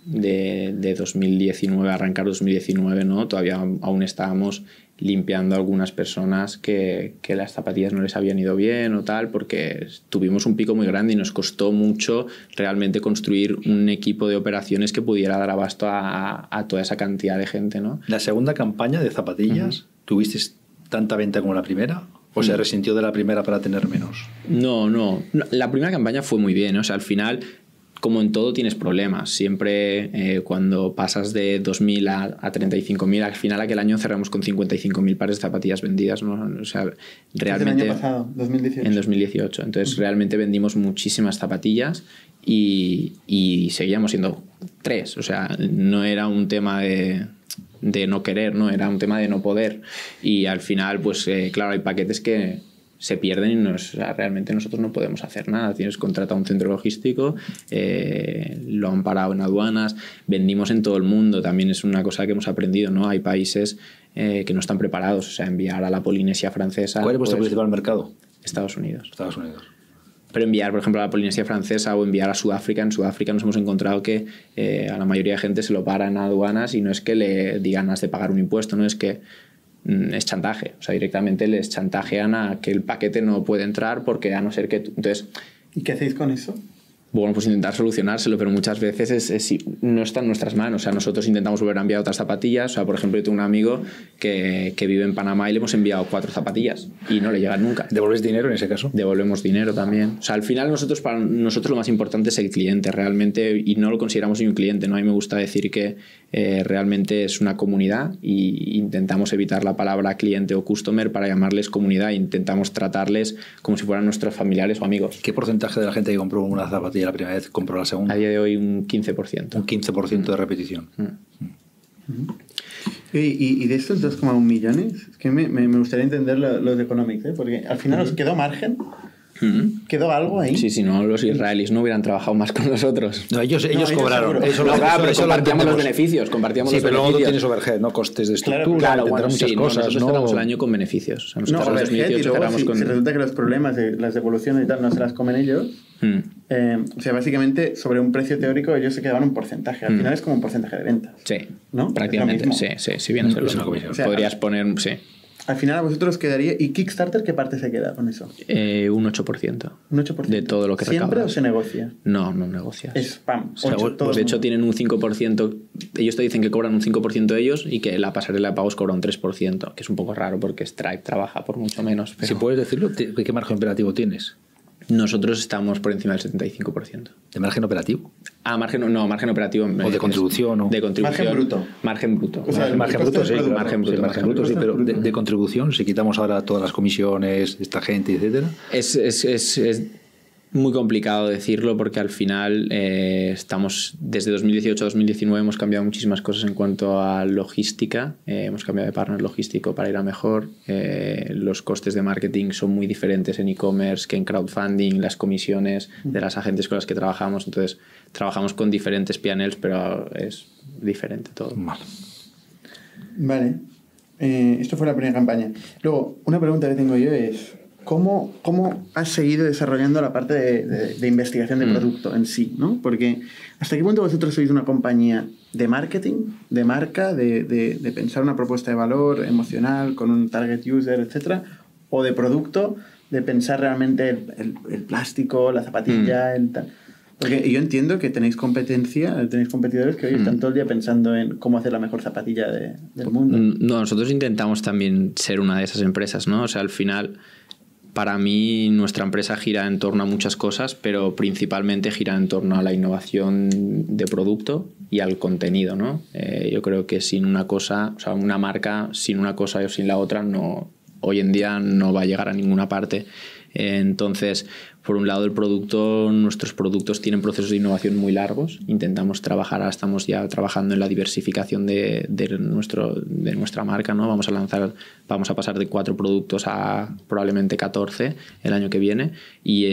de, 2019, arrancar 2019, ¿no? Todavía aún estábamos limpiando a algunas personas que, las zapatillas no les habían ido bien o tal, porque tuvimos un pico muy grande y nos costó mucho realmente construir un equipo de operaciones que pudiera dar abasto a, toda esa cantidad de gente. ¿no? La segunda campaña de zapatillas, tuviste tanta venta como la primera? ¿O se mm. resintió de la primera para tener menos? No, no. La primera campaña fue muy bien. O sea, al final como en todo tienes problemas. Siempre eh, cuando pasas de 2.000 a, 35.000, al final aquel año cerramos con 55.000 pares de zapatillas vendidas. ¿no? O sea, este realmente... año pasado, 2018. En 2018. Entonces realmente vendimos muchísimas zapatillas y, seguíamos siendo tres. O sea, no era un tema de, de no querer, no era un tema de no poder. Y al final, pues eh, claro, hay paquetes que se pierden y realmente nosotros no podemos hacer nada. Tienes contrata un centro logístico, eh, lo han parado en aduanas, vendimos en todo el mundo, también es una cosa que hemos aprendido, ¿no? Hay países eh, que no están preparados, o sea, enviar a la Polinesia francesa. ¿Cuál es vuestro pues, principal mercado? Estados Unidos. Estados Unidos. Pero enviar, por ejemplo, a la Polinesia francesa o enviar a Sudáfrica, en Sudáfrica nos hemos encontrado que eh, a la mayoría de gente se lo paran en aduanas y no es que le digan has de pagar un impuesto, no es que Mm, es chantaje. O sea, directamente les chantajean a que el paquete no puede entrar porque a no ser que tú... Entonces, ¿Y qué hacéis con eso? Bueno, pues intentar solucionárselo, pero muchas veces es, no está en nuestras manos. O sea, nosotros intentamos volver a enviar otras zapatillas. O sea, por ejemplo, yo tengo un amigo que, vive en Panamá y le hemos enviado cuatro zapatillas y no le llegan nunca. devolves dinero en ese caso? Devolvemos dinero también. O sea, al final nosotros, para nosotros lo más importante es el cliente realmente y no lo consideramos un cliente. ¿no? A mí me gusta decir que eh, realmente es una comunidad e intentamos evitar la palabra cliente o customer para llamarles comunidad e intentamos tratarles como si fueran nuestros familiares o amigos. ¿Qué porcentaje de la gente que compró una zapatilla la primera vez compró la segunda? A día de hoy un 15%. Un 15% de repetición. Mm. Mm. Y, de estos 2,1 millones, es que me, gustaría entender lo, los economics, ¿eh? porque al final nos quedó margen ¿Quedó algo ahí? Sí, si no, los israelíes no hubieran trabajado más con nosotros. No, ellos, ellos cobraron. eso lo, pero compartíamos los beneficios. Compartíamos sí, pero luego tienes overhead, ¿no? Costes de estructura, claro, claro muchas cosas. No, nosotros el año con beneficios. O sea, nosotros no, 2018 y con... si, resulta que los problemas, de, las devoluciones y tal, no se las comen ellos, mm. eh, o sea, básicamente sobre un precio teórico ellos se quedaban un porcentaje. Al mm. final es como un porcentaje de ventas. Sí, prácticamente. Sí, sí, sí, bien Podrías poner... Sí. Al final a vosotros quedaría... ¿Y Kickstarter qué parte se queda con eso? Eh, un 8%. ¿Un 8%? De todo lo que ¿Siempre o se negocia? No, no negocia. Es spam. de hecho tienen un 5%... Ellos te dicen que cobran un 5% ellos y que la pasarela de pagos cobra un 3%, que es un poco raro porque Stripe trabaja por mucho menos. Si puedes decirlo, ¿qué margen operativo tienes? nosotros estamos por encima del 75%. ¿De margen operativo? Ah, margen, no, margen operativo. O de contribución. De contribución. Margen bruto. Margen bruto. sí, margen bruto, sí. pero de, contribución, si quitamos ahora todas las comisiones, esta gente, etcétera. es, es muy complicado decirlo porque al final eh, estamos desde 2018 a 2019 hemos cambiado muchísimas cosas en cuanto a logística eh, hemos cambiado de partner logístico para ir a mejor eh, los costes de marketing son muy diferentes en e-commerce que en crowdfunding las comisiones de las agentes con las que trabajamos entonces trabajamos con diferentes pianos, pero es diferente todo vale. esto fue la primera campaña luego una pregunta que tengo yo es ¿cómo, cómo has seguido desarrollando la parte de, investigación de mm. producto en sí? ¿no? Porque ¿hasta qué punto vosotros sois una compañía de marketing, de marca, de, de pensar una propuesta de valor emocional con un target user, etcétera, o de producto, de pensar realmente el, plástico, la zapatilla, mm. el tal? Porque yo entiendo que tenéis competencia, tenéis competidores que hoy están mm. todo el día pensando en cómo hacer la mejor zapatilla del mundo. No, nosotros intentamos también ser una de esas empresas, ¿no? O sea, al final para mí nuestra empresa gira en torno a muchas cosas, pero principalmente gira en torno a la innovación de producto y al contenido. ¿no? Eh, yo creo que sin una cosa, o sea, una marca sin una cosa o sin la otra, no, hoy en día no va a llegar a ninguna parte. Eh, entonces, por un lado el producto, nuestros productos tienen procesos de innovación muy largos, intentamos trabajar, estamos ya trabajando en la diversificación de, nuestro, de nuestra marca, ¿no? vamos a lanzar, vamos a pasar de cuatro productos a probablemente 14 el año que viene y,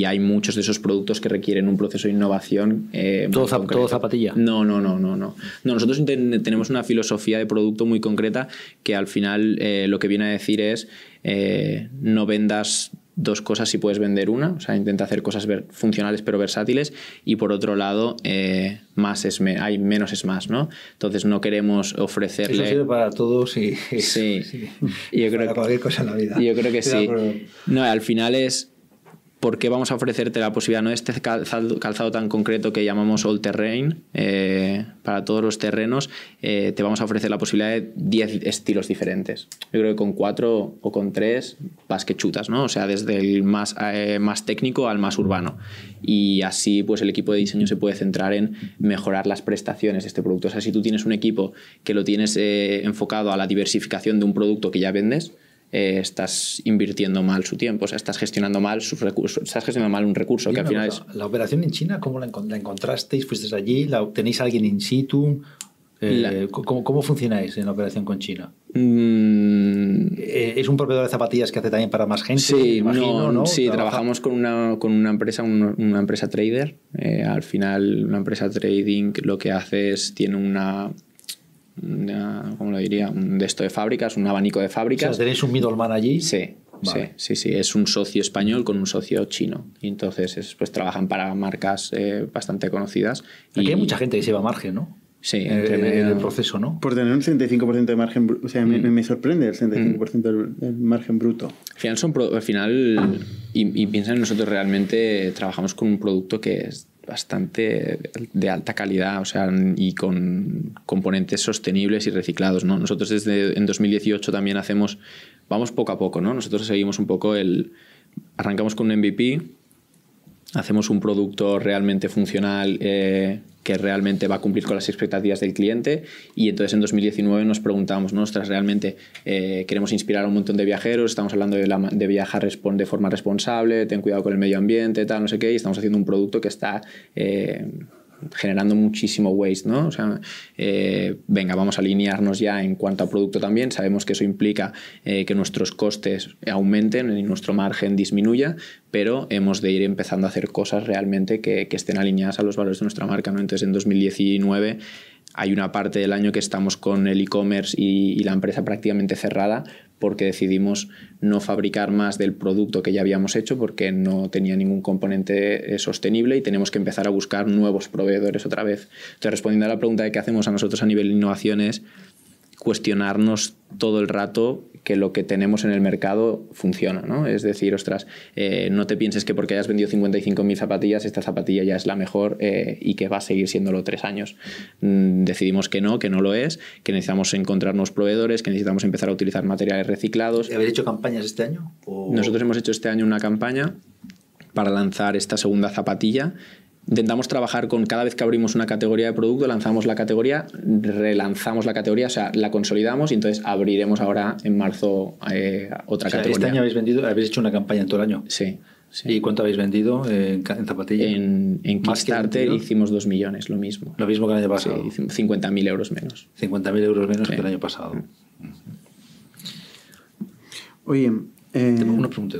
hay muchos de esos productos que requieren un proceso de innovación. Eh, ¿Todo, zapatilla? No, no, no, no, no. nosotros tenemos una filosofía de producto muy concreta que al final eh, lo que viene a decir es eh, no vendas dos cosas si puedes vender una, o sea, intenta hacer cosas funcionales pero versátiles y por otro lado, eh, más es hay menos es más, ¿no? Entonces no queremos ofrecerle... Eso sirve para todos y... Sí, *laughs* Yo creo para que... cualquier cosa en la vida. Yo creo que sí. No, al final es porque vamos a ofrecerte la posibilidad, no este calzado, tan concreto que llamamos all terrain, eh, para todos los terrenos, eh, te vamos a ofrecer la posibilidad de 10 estilos diferentes. Yo creo que con 4 o con 3 vas que chutas, ¿no? O sea, desde el más, eh, más técnico al más urbano. Y así, pues el equipo de diseño se puede centrar en mejorar las prestaciones de este producto. O sea, si tú tienes un equipo que lo tienes enfocado a la diversificación de un producto que ya vendes, eh, estás invirtiendo mal su tiempo, o sea, estás gestionando mal sus recursos, estás gestionando mal un recurso que al final es... La operación en China, ¿cómo la, encontrasteis? ¿Fuisteis allí? ¿La, ¿Tenéis a alguien in situ? Eh, ¿cómo, funcionáis en la operación con China? Mm. Eh, ¿Es un proveedor de zapatillas que hace también para más gente? Sí, trabajamos con una, empresa, una, empresa trader. al final, una empresa trading lo que hace es, tiene una, como ¿cómo lo diría? Un de esto de fábricas, un abanico de fábricas. O sea, ¿tenéis un middleman allí? Sí. Sí, sí, es un socio español con un socio chino. Y entonces pues trabajan para marcas eh, bastante conocidas. Aquí y... hay mucha gente que se lleva margen, ¿no? Sí, en el, proceso, ¿no? Por tener un 35% de margen O sea, me, mm. sorprende el 35% del, margen bruto. Al final, son al final y, y piensan, nosotros realmente trabajamos con un producto que es bastante de alta calidad o sea, y con componentes sostenibles y reciclados. Nosotros desde en 2018 también hacemos, vamos poco a poco, ¿no? nosotros seguimos un poco el, arrancamos con un MVP hacemos un producto realmente funcional eh, que realmente va a cumplir con las expectativas del cliente y entonces en 2019 nos preguntamos, ¿no? realmente eh, queremos inspirar a un montón de viajeros, estamos hablando de, viajar de forma responsable, ten cuidado con el medio ambiente, tal, no sé qué, y estamos haciendo un producto que está... Eh, generando muchísimo waste, ¿no? O sea, eh, venga, vamos a alinearnos ya en cuanto a producto también. Sabemos que eso implica eh, que nuestros costes aumenten y nuestro margen disminuya, pero hemos de ir empezando a hacer cosas realmente que, estén alineadas a los valores de nuestra marca, ¿no? Entonces, en 2019 hay una parte del año que estamos con el e-commerce y, la empresa prácticamente cerrada porque decidimos no fabricar más del producto que ya habíamos hecho porque no tenía ningún componente eh, sostenible y tenemos que empezar a buscar nuevos proveedores otra vez. Entonces, respondiendo a la pregunta de qué hacemos a nosotros a nivel de innovaciones, cuestionarnos todo el rato que lo que tenemos en el mercado funciona, ¿no? Es decir, ostras, eh, no te pienses que porque hayas vendido 55.000 zapatillas, esta zapatilla ya es la mejor eh, y que va a seguir siéndolo tres años. Mm, decidimos que no, que no lo es, que necesitamos encontrar nuevos proveedores, que necesitamos empezar a utilizar materiales reciclados. ¿Habéis hecho campañas este año? Nosotros hemos hecho este año una campaña para lanzar esta segunda zapatilla intentamos trabajar con cada vez que abrimos una categoría de producto, lanzamos la categoría, relanzamos la categoría, o sea, la consolidamos y entonces abriremos ahora en marzo eh, otra este categoría. Este año habéis vendido, habéis hecho una campaña en todo el año. Sí. ¿Y cuánto habéis vendido eh, en, zapatillas? En, Kickstarter hicimos 2 millones, lo mismo. Lo mismo que el año pasado. 50.000 euros menos. 50.000 euros menos que el año pasado. Mm. Oye, eh, Tengo una pregunta.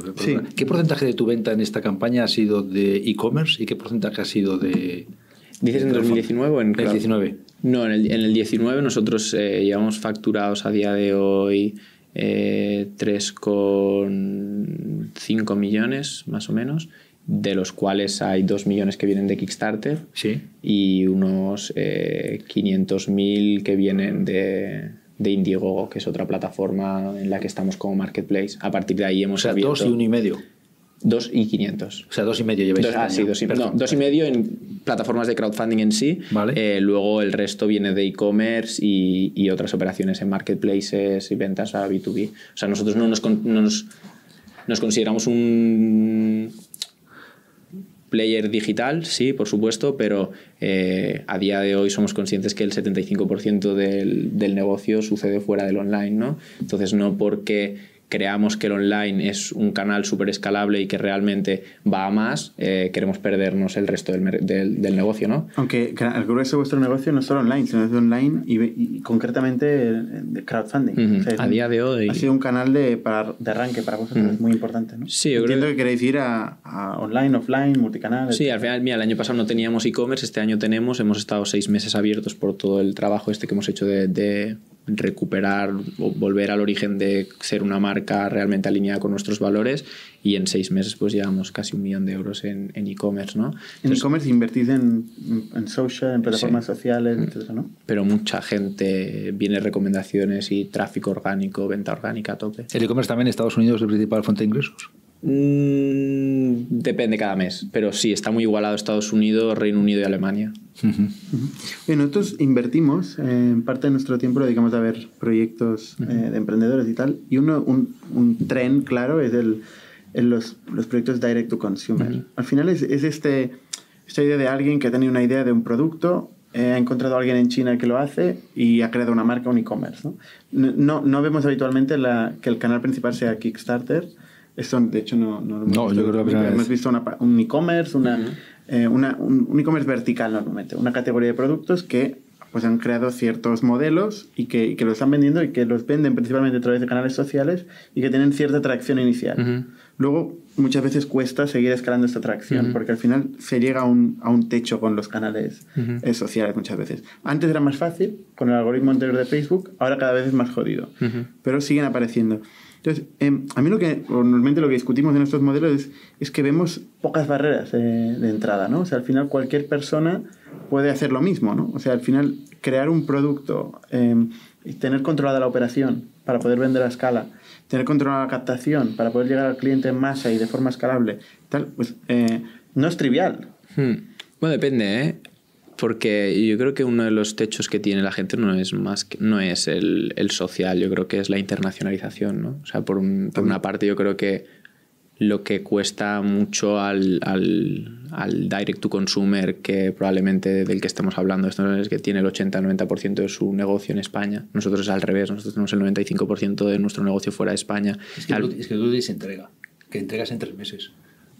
¿Qué porcentaje de tu venta en esta campaña ha sido de e-commerce y qué porcentaje ha sido de... ¿Dices en 2019 o en... El 19. No, en el, 19 nosotros eh, llevamos facturados a día de hoy 3,5 eh, millones más o menos, de los cuales hay 2 millones que vienen de Kickstarter sí. y unos 500.000 que vienen de, de Indiegogo, que es otra plataforma en la que estamos como marketplace. A partir de ahí hemos o sea, dos y uno y medio. Dos y quinientos O sea, dos y medio lleváis. Dos, ah, sí, dos y, medio en plataformas de crowdfunding en sí. Vale. Eh, luego el resto viene de e-commerce y, otras operaciones en marketplaces y ventas a B2B. O sea, nosotros no nos consideramos un player digital, sí, por supuesto, pero eh, a día de hoy somos conscientes que el 75% del, del, negocio sucede fuera del online, ¿no? Entonces, no porque creamos que el online es un canal súper escalable y que realmente va a más, eh, queremos perdernos el resto del, negocio, ¿no? Aunque el grueso de vuestro negocio no es solo online, sino es de online y, concretamente eh, crowdfunding. a día de hoy. Ha sido un canal de, arranque para vosotros muy importante, ¿no? Sí, yo creo que... que queréis ir a, online, offline, multicanal. Sí, al final, mira, el año pasado no teníamos e-commerce, este año tenemos, hemos estado seis meses abiertos por todo el trabajo este que hemos hecho de recuperar o volver al origen de ser una marca realmente alineada con nuestros valores y en seis meses pues llevamos casi un millón de euros en e-commerce, en e ¿no? e-commerce invertís en, social, en plataformas sociales, mm. etcétera, Pero mucha gente viene recomendaciones y tráfico orgánico, venta orgánica a tope. El e-commerce también en Estados Unidos es la principal fuente de ingresos. Mm, depende cada mes, pero sí, está muy igualado Estados Unidos, Reino Unido y Alemania. nosotros invertimos en eh, parte de nuestro tiempo, lo dedicamos a ver proyectos eh, de emprendedores y tal, y uno, un, tren claro es el, los, los, proyectos direct to consumer. Al final es, es, este, esta idea de alguien que ha tenido una idea de un producto, eh, ha encontrado a alguien en China que lo hace y ha creado una marca, un e-commerce. ¿no? No, ¿no? vemos habitualmente que el canal principal sea Kickstarter eso, de hecho, no, no hemos no, visto. Yo creo que hemos visto un e-commerce, una, eh, un, e-commerce vertical normalmente, una categoría de productos que pues han creado ciertos modelos y que, y que lo están vendiendo y que los venden principalmente a través de canales sociales y que tienen cierta atracción inicial. Luego, muchas veces cuesta seguir escalando esta atracción porque al final se llega a un, a un techo con los canales eh, sociales muchas veces. Antes era más fácil con el algoritmo anterior de Facebook, ahora cada vez es más jodido, pero siguen apareciendo. Entonces, em, a mí lo que normalmente lo que discutimos en estos modelos es, que vemos pocas barreras de entrada, ¿no? O sea, al final cualquier persona puede hacer lo mismo, ¿no? O sea, al final crear un producto em, y tener controlada la operación para poder vender a escala, tener controlada la captación para poder llegar al cliente en masa y de forma escalable, tal, pues eh, no es trivial. Hmm. Bueno, depende, ¿eh? Porque yo creo que uno de los techos que tiene la gente no es más no es el, el, social, yo creo que es la internacionalización, ¿no? O sea, por, una parte yo creo que lo que cuesta mucho al, al, al, direct to consumer, que probablemente del que estamos hablando, esto es que tiene el 80-90% de su negocio en España. Nosotros es al revés, nosotros tenemos el 95% de nuestro negocio fuera de España. Es que, es que tú dices entrega, que entregas en tres meses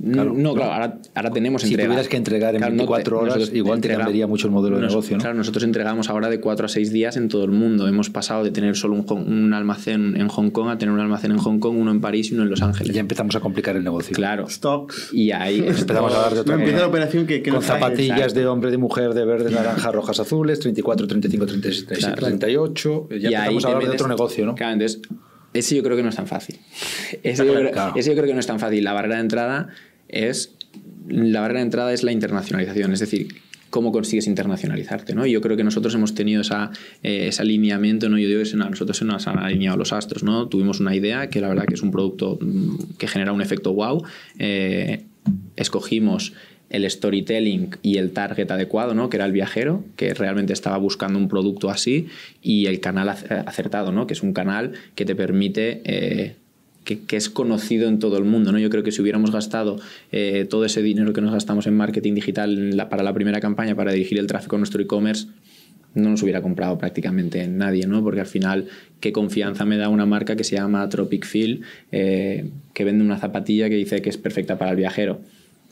no, claro, ahora, ahora tenemos Si tuvieras que entregar en cuatro 24 horas, igual te cambiaría mucho el modelo de negocio. Claro, nosotros entregamos ahora de 4 a 6 días en todo el mundo. Hemos pasado de tener solo un, almacén en Hong Kong a tener un almacén en Hong Kong, uno en París y uno en Los Ángeles. Y ya empezamos a complicar el negocio. Claro. Stocks. Y ahí empezamos a hablar de otra operación que, Con zapatillas de hombre, de mujer, de verde, *laughs* naranja, rojas, azules, 34, 35, 36, 37, 38. Ya y empezamos a hablar de otro negocio, ¿no? Claro, entonces, ese yo creo que no es tan fácil. *laughs* ese yo creo que no es tan fácil. La barrera de entrada es la barrera de entrada es la internacionalización, es decir, cómo consigues internacionalizarte, ¿no? yo creo que nosotros hemos tenido esa, eh, ese alineamiento, ¿no? Yo digo que nosotros se nos han alineado los astros, ¿no? Tuvimos una idea que la verdad que es un producto mm, que genera un efecto wow. Eh, escogimos el storytelling y el target adecuado, ¿no? que era el viajero, que realmente estaba buscando un producto así, y el canal acertado, ¿no? que es un canal que te permite eh, que, es conocido en todo el mundo. ¿no? Yo creo que si hubiéramos gastado eh, todo ese dinero que nos gastamos en marketing digital para la primera campaña, para dirigir el tráfico a nuestro e-commerce, no nos hubiera comprado prácticamente nadie, ¿no? Porque al final, qué confianza me da una marca que se llama Tropic Feel, eh, que vende una zapatilla que dice que es perfecta para el viajero.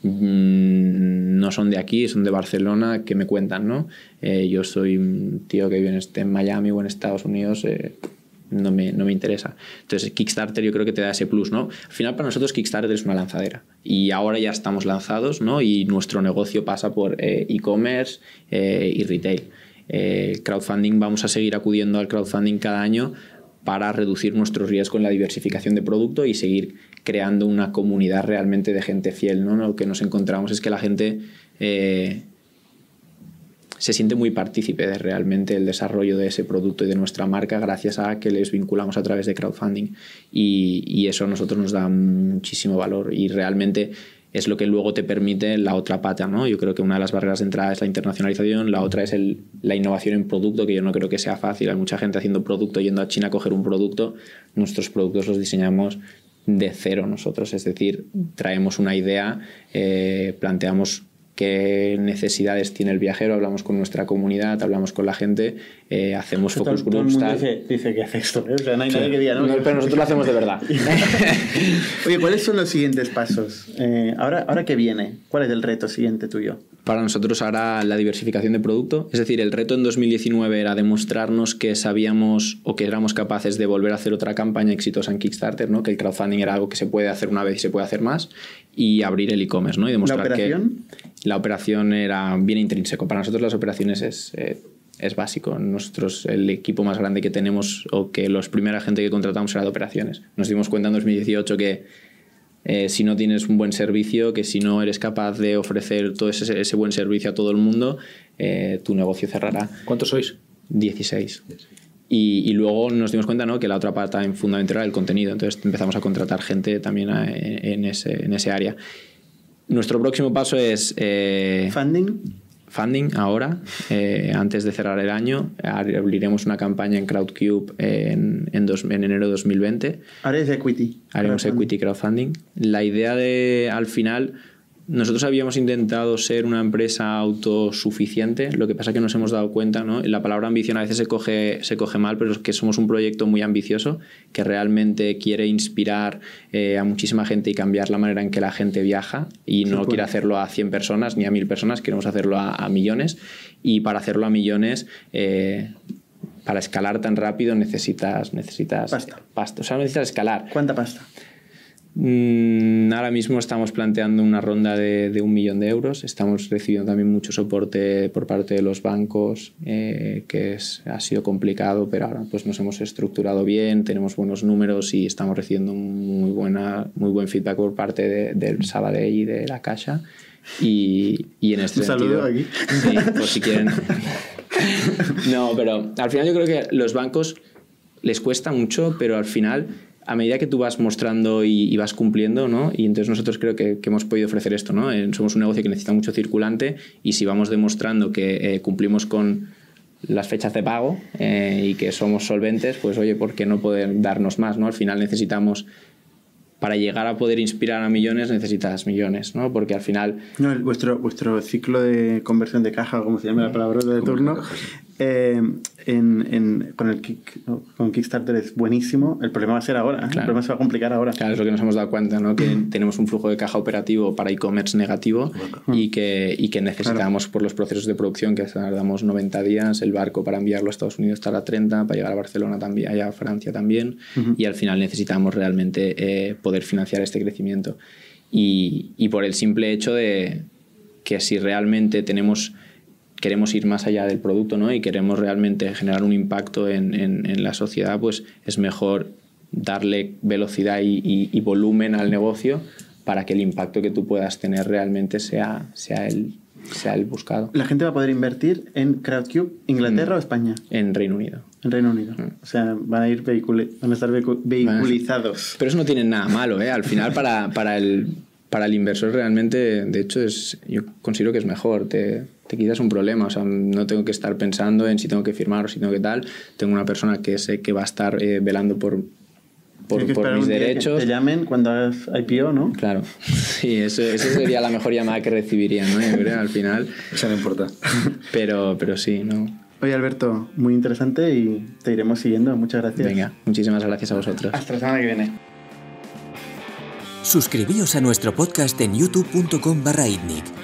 Mm, no son de aquí, son de Barcelona, que me cuentan, ¿no? Eh, yo soy un tío que vive en, este, en Miami o en Estados Unidos, no me, interesa. Entonces, Kickstarter yo creo que te da ese plus, ¿no? Al final, para nosotros, Kickstarter es una lanzadera. Y ahora ya estamos lanzados, ¿no? Y nuestro negocio pasa por eh, e-commerce eh, y retail. Eh, crowdfunding, vamos a seguir acudiendo al crowdfunding cada año para reducir nuestro riesgo en la diversificación de producto y seguir creando una comunidad realmente de gente fiel, ¿no? Lo que nos encontramos es que la gente se siente muy partícipe de realmente el desarrollo de ese producto y de nuestra marca gracias a que les vinculamos a través de crowdfunding y, eso a nosotros nos da muchísimo valor y realmente es lo que luego te permite la otra pata, ¿no? Yo creo que una de las barreras de entrada es la internacionalización, la otra es la innovación en producto, que yo no creo que sea fácil. Hay mucha gente haciendo producto, yendo a China a coger un producto. Nuestros productos los diseñamos de cero nosotros, es decir, traemos una idea, eh, planteamos qué necesidades tiene el viajero, hablamos con nuestra comunidad, hablamos con la gente, eh, hacemos focus groups. dice, que hace esto, ¿eh? no hay que diga, no, pero nosotros lo hacemos de verdad. *laughs* Oye, ¿cuáles son los siguientes pasos? Eh, ahora, ahora que viene, ¿cuál es el reto siguiente tuyo? para nosotros ahora la diversificación de producto. Es decir, el reto en 2019 era demostrarnos que sabíamos o que éramos capaces de volver a hacer otra campaña exitosa en Kickstarter, ¿no? que el crowdfunding era algo que se puede hacer una vez y se puede hacer más, y abrir el e-commerce. ¿no? Y ¿La operación? Que la operación era bien intrínseco. Para nosotros las operaciones es... Eh, es básico. Nosotros, el equipo más grande que tenemos o que los primera gente que contratamos era de operaciones. Nos dimos cuenta en 2018 que eh, si no tienes un buen servicio, que si no eres capaz de ofrecer todo ese, buen servicio a todo el mundo, eh, tu negocio cerrará. ¿Cuántos sois? 16. Y, luego nos dimos cuenta que la otra parte fundamental era el contenido, entonces empezamos a contratar gente también en, ese, área. Nuestro próximo paso es... Eh, ¿Funding? funding ahora. Eh, antes de cerrar el año, abriremos una campaña en CrowdCube en, en, enero de 2020. haremos equity. Haremos equity crowdfunding. La idea de, al final, nosotros habíamos intentado ser una empresa autosuficiente, lo que pasa es que nos hemos dado cuenta, ¿no? La palabra ambición a veces se coge, se coge mal, pero es que somos un proyecto muy ambicioso que realmente quiere inspirar eh, a muchísima gente y cambiar la manera en que la gente viaja y no quiere hacerlo a 100 personas ni a 1000 personas, queremos hacerlo a, millones y para hacerlo a millones... Eh, para escalar tan rápido necesitas, necesitas pasta. pasta. O sea, necesitas escalar. ¿Cuánta pasta? Mm, ahora mismo estamos planteando una ronda de, un millón de euros. Estamos recibiendo también mucho soporte por parte de los bancos, eh, que es, ha sido complicado, pero ahora pues nos hemos estructurado bien, tenemos buenos números y estamos recibiendo muy, buena, muy buen feedback por parte del Sabadell y de la Caixa. Y, en este un saludo aquí. Sí, por si quieren. *laughs* No, pero al final yo creo que los bancos les cuesta mucho, pero al final a medida que tú vas mostrando y, vas cumpliendo, ¿no? Y entonces nosotros creo que, hemos podido ofrecer esto, ¿no? Eh, somos un negocio que necesita mucho circulante y si vamos demostrando que eh, cumplimos con las fechas de pago eh, y que somos solventes, pues oye, ¿por qué no poder darnos más? ¿no? Al final necesitamos, para llegar a poder inspirar a millones, necesitas millones, ¿no? Porque al final... No, el, vuestro, vuestro ciclo de conversión de caja, como se llama la mm. palabra de turno, eh, con el Kickstarter es buenísimo, el problema va a ser ahora, ¿eh? el problema se va a complicar ahora. Claro, es lo que nos hemos dado cuenta, que mm. tenemos un flujo de caja operativo para e-commerce negativo y que, y que necesitamos por los procesos de producción que tardamos 90 días, el barco para enviarlo a Estados Unidos tarda 30, para llegar a Barcelona también, allá a Francia también, y al final necesitamos realmente eh, poder financiar este crecimiento. Y, y por el simple hecho de que si realmente tenemos queremos ir más allá del producto ¿no? y queremos realmente generar un impacto en, en, la sociedad, pues es mejor darle velocidad y, volumen al negocio para que el impacto que tú puedas tener realmente sea, sea, el, sea el buscado. ¿La gente va a poder invertir en Crowdcube, Inglaterra mm. o España? En Reino Unido. En Reino Unido. Mm. O sea, van a ir estar vehiculizados. Pero eso no tiene nada malo, ¿eh? Al final para el para el inversor realmente, de hecho, es, yo considero que es mejor. Te, te quitas un problema, o sea, no tengo que estar pensando en si tengo que firmar o si tengo que tal. Tengo una persona que sé que va a estar eh, velando por, por, por mis derechos. Que te llamen cuando hagas IPO, ¿no? Claro. *laughs* Sí, eso, sería la mejor llamada que recibiría, ¿no? Yo creo, al final. Eso no importa. *laughs* Pero, pero sí, ¿no? Oye, Alberto, muy interesante y te iremos siguiendo. Muchas gracias. Venga, muchísimas gracias a vosotros. Hasta la semana que viene. Suscribíos a nuestro podcast en youtube.com barra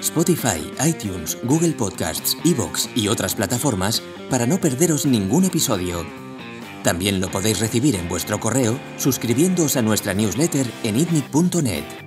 Spotify, iTunes, Google Podcasts, Evox y otras plataformas para no perderos ningún episodio. También lo podéis recibir en vuestro correo suscribiéndoos a nuestra newsletter en itnic.net.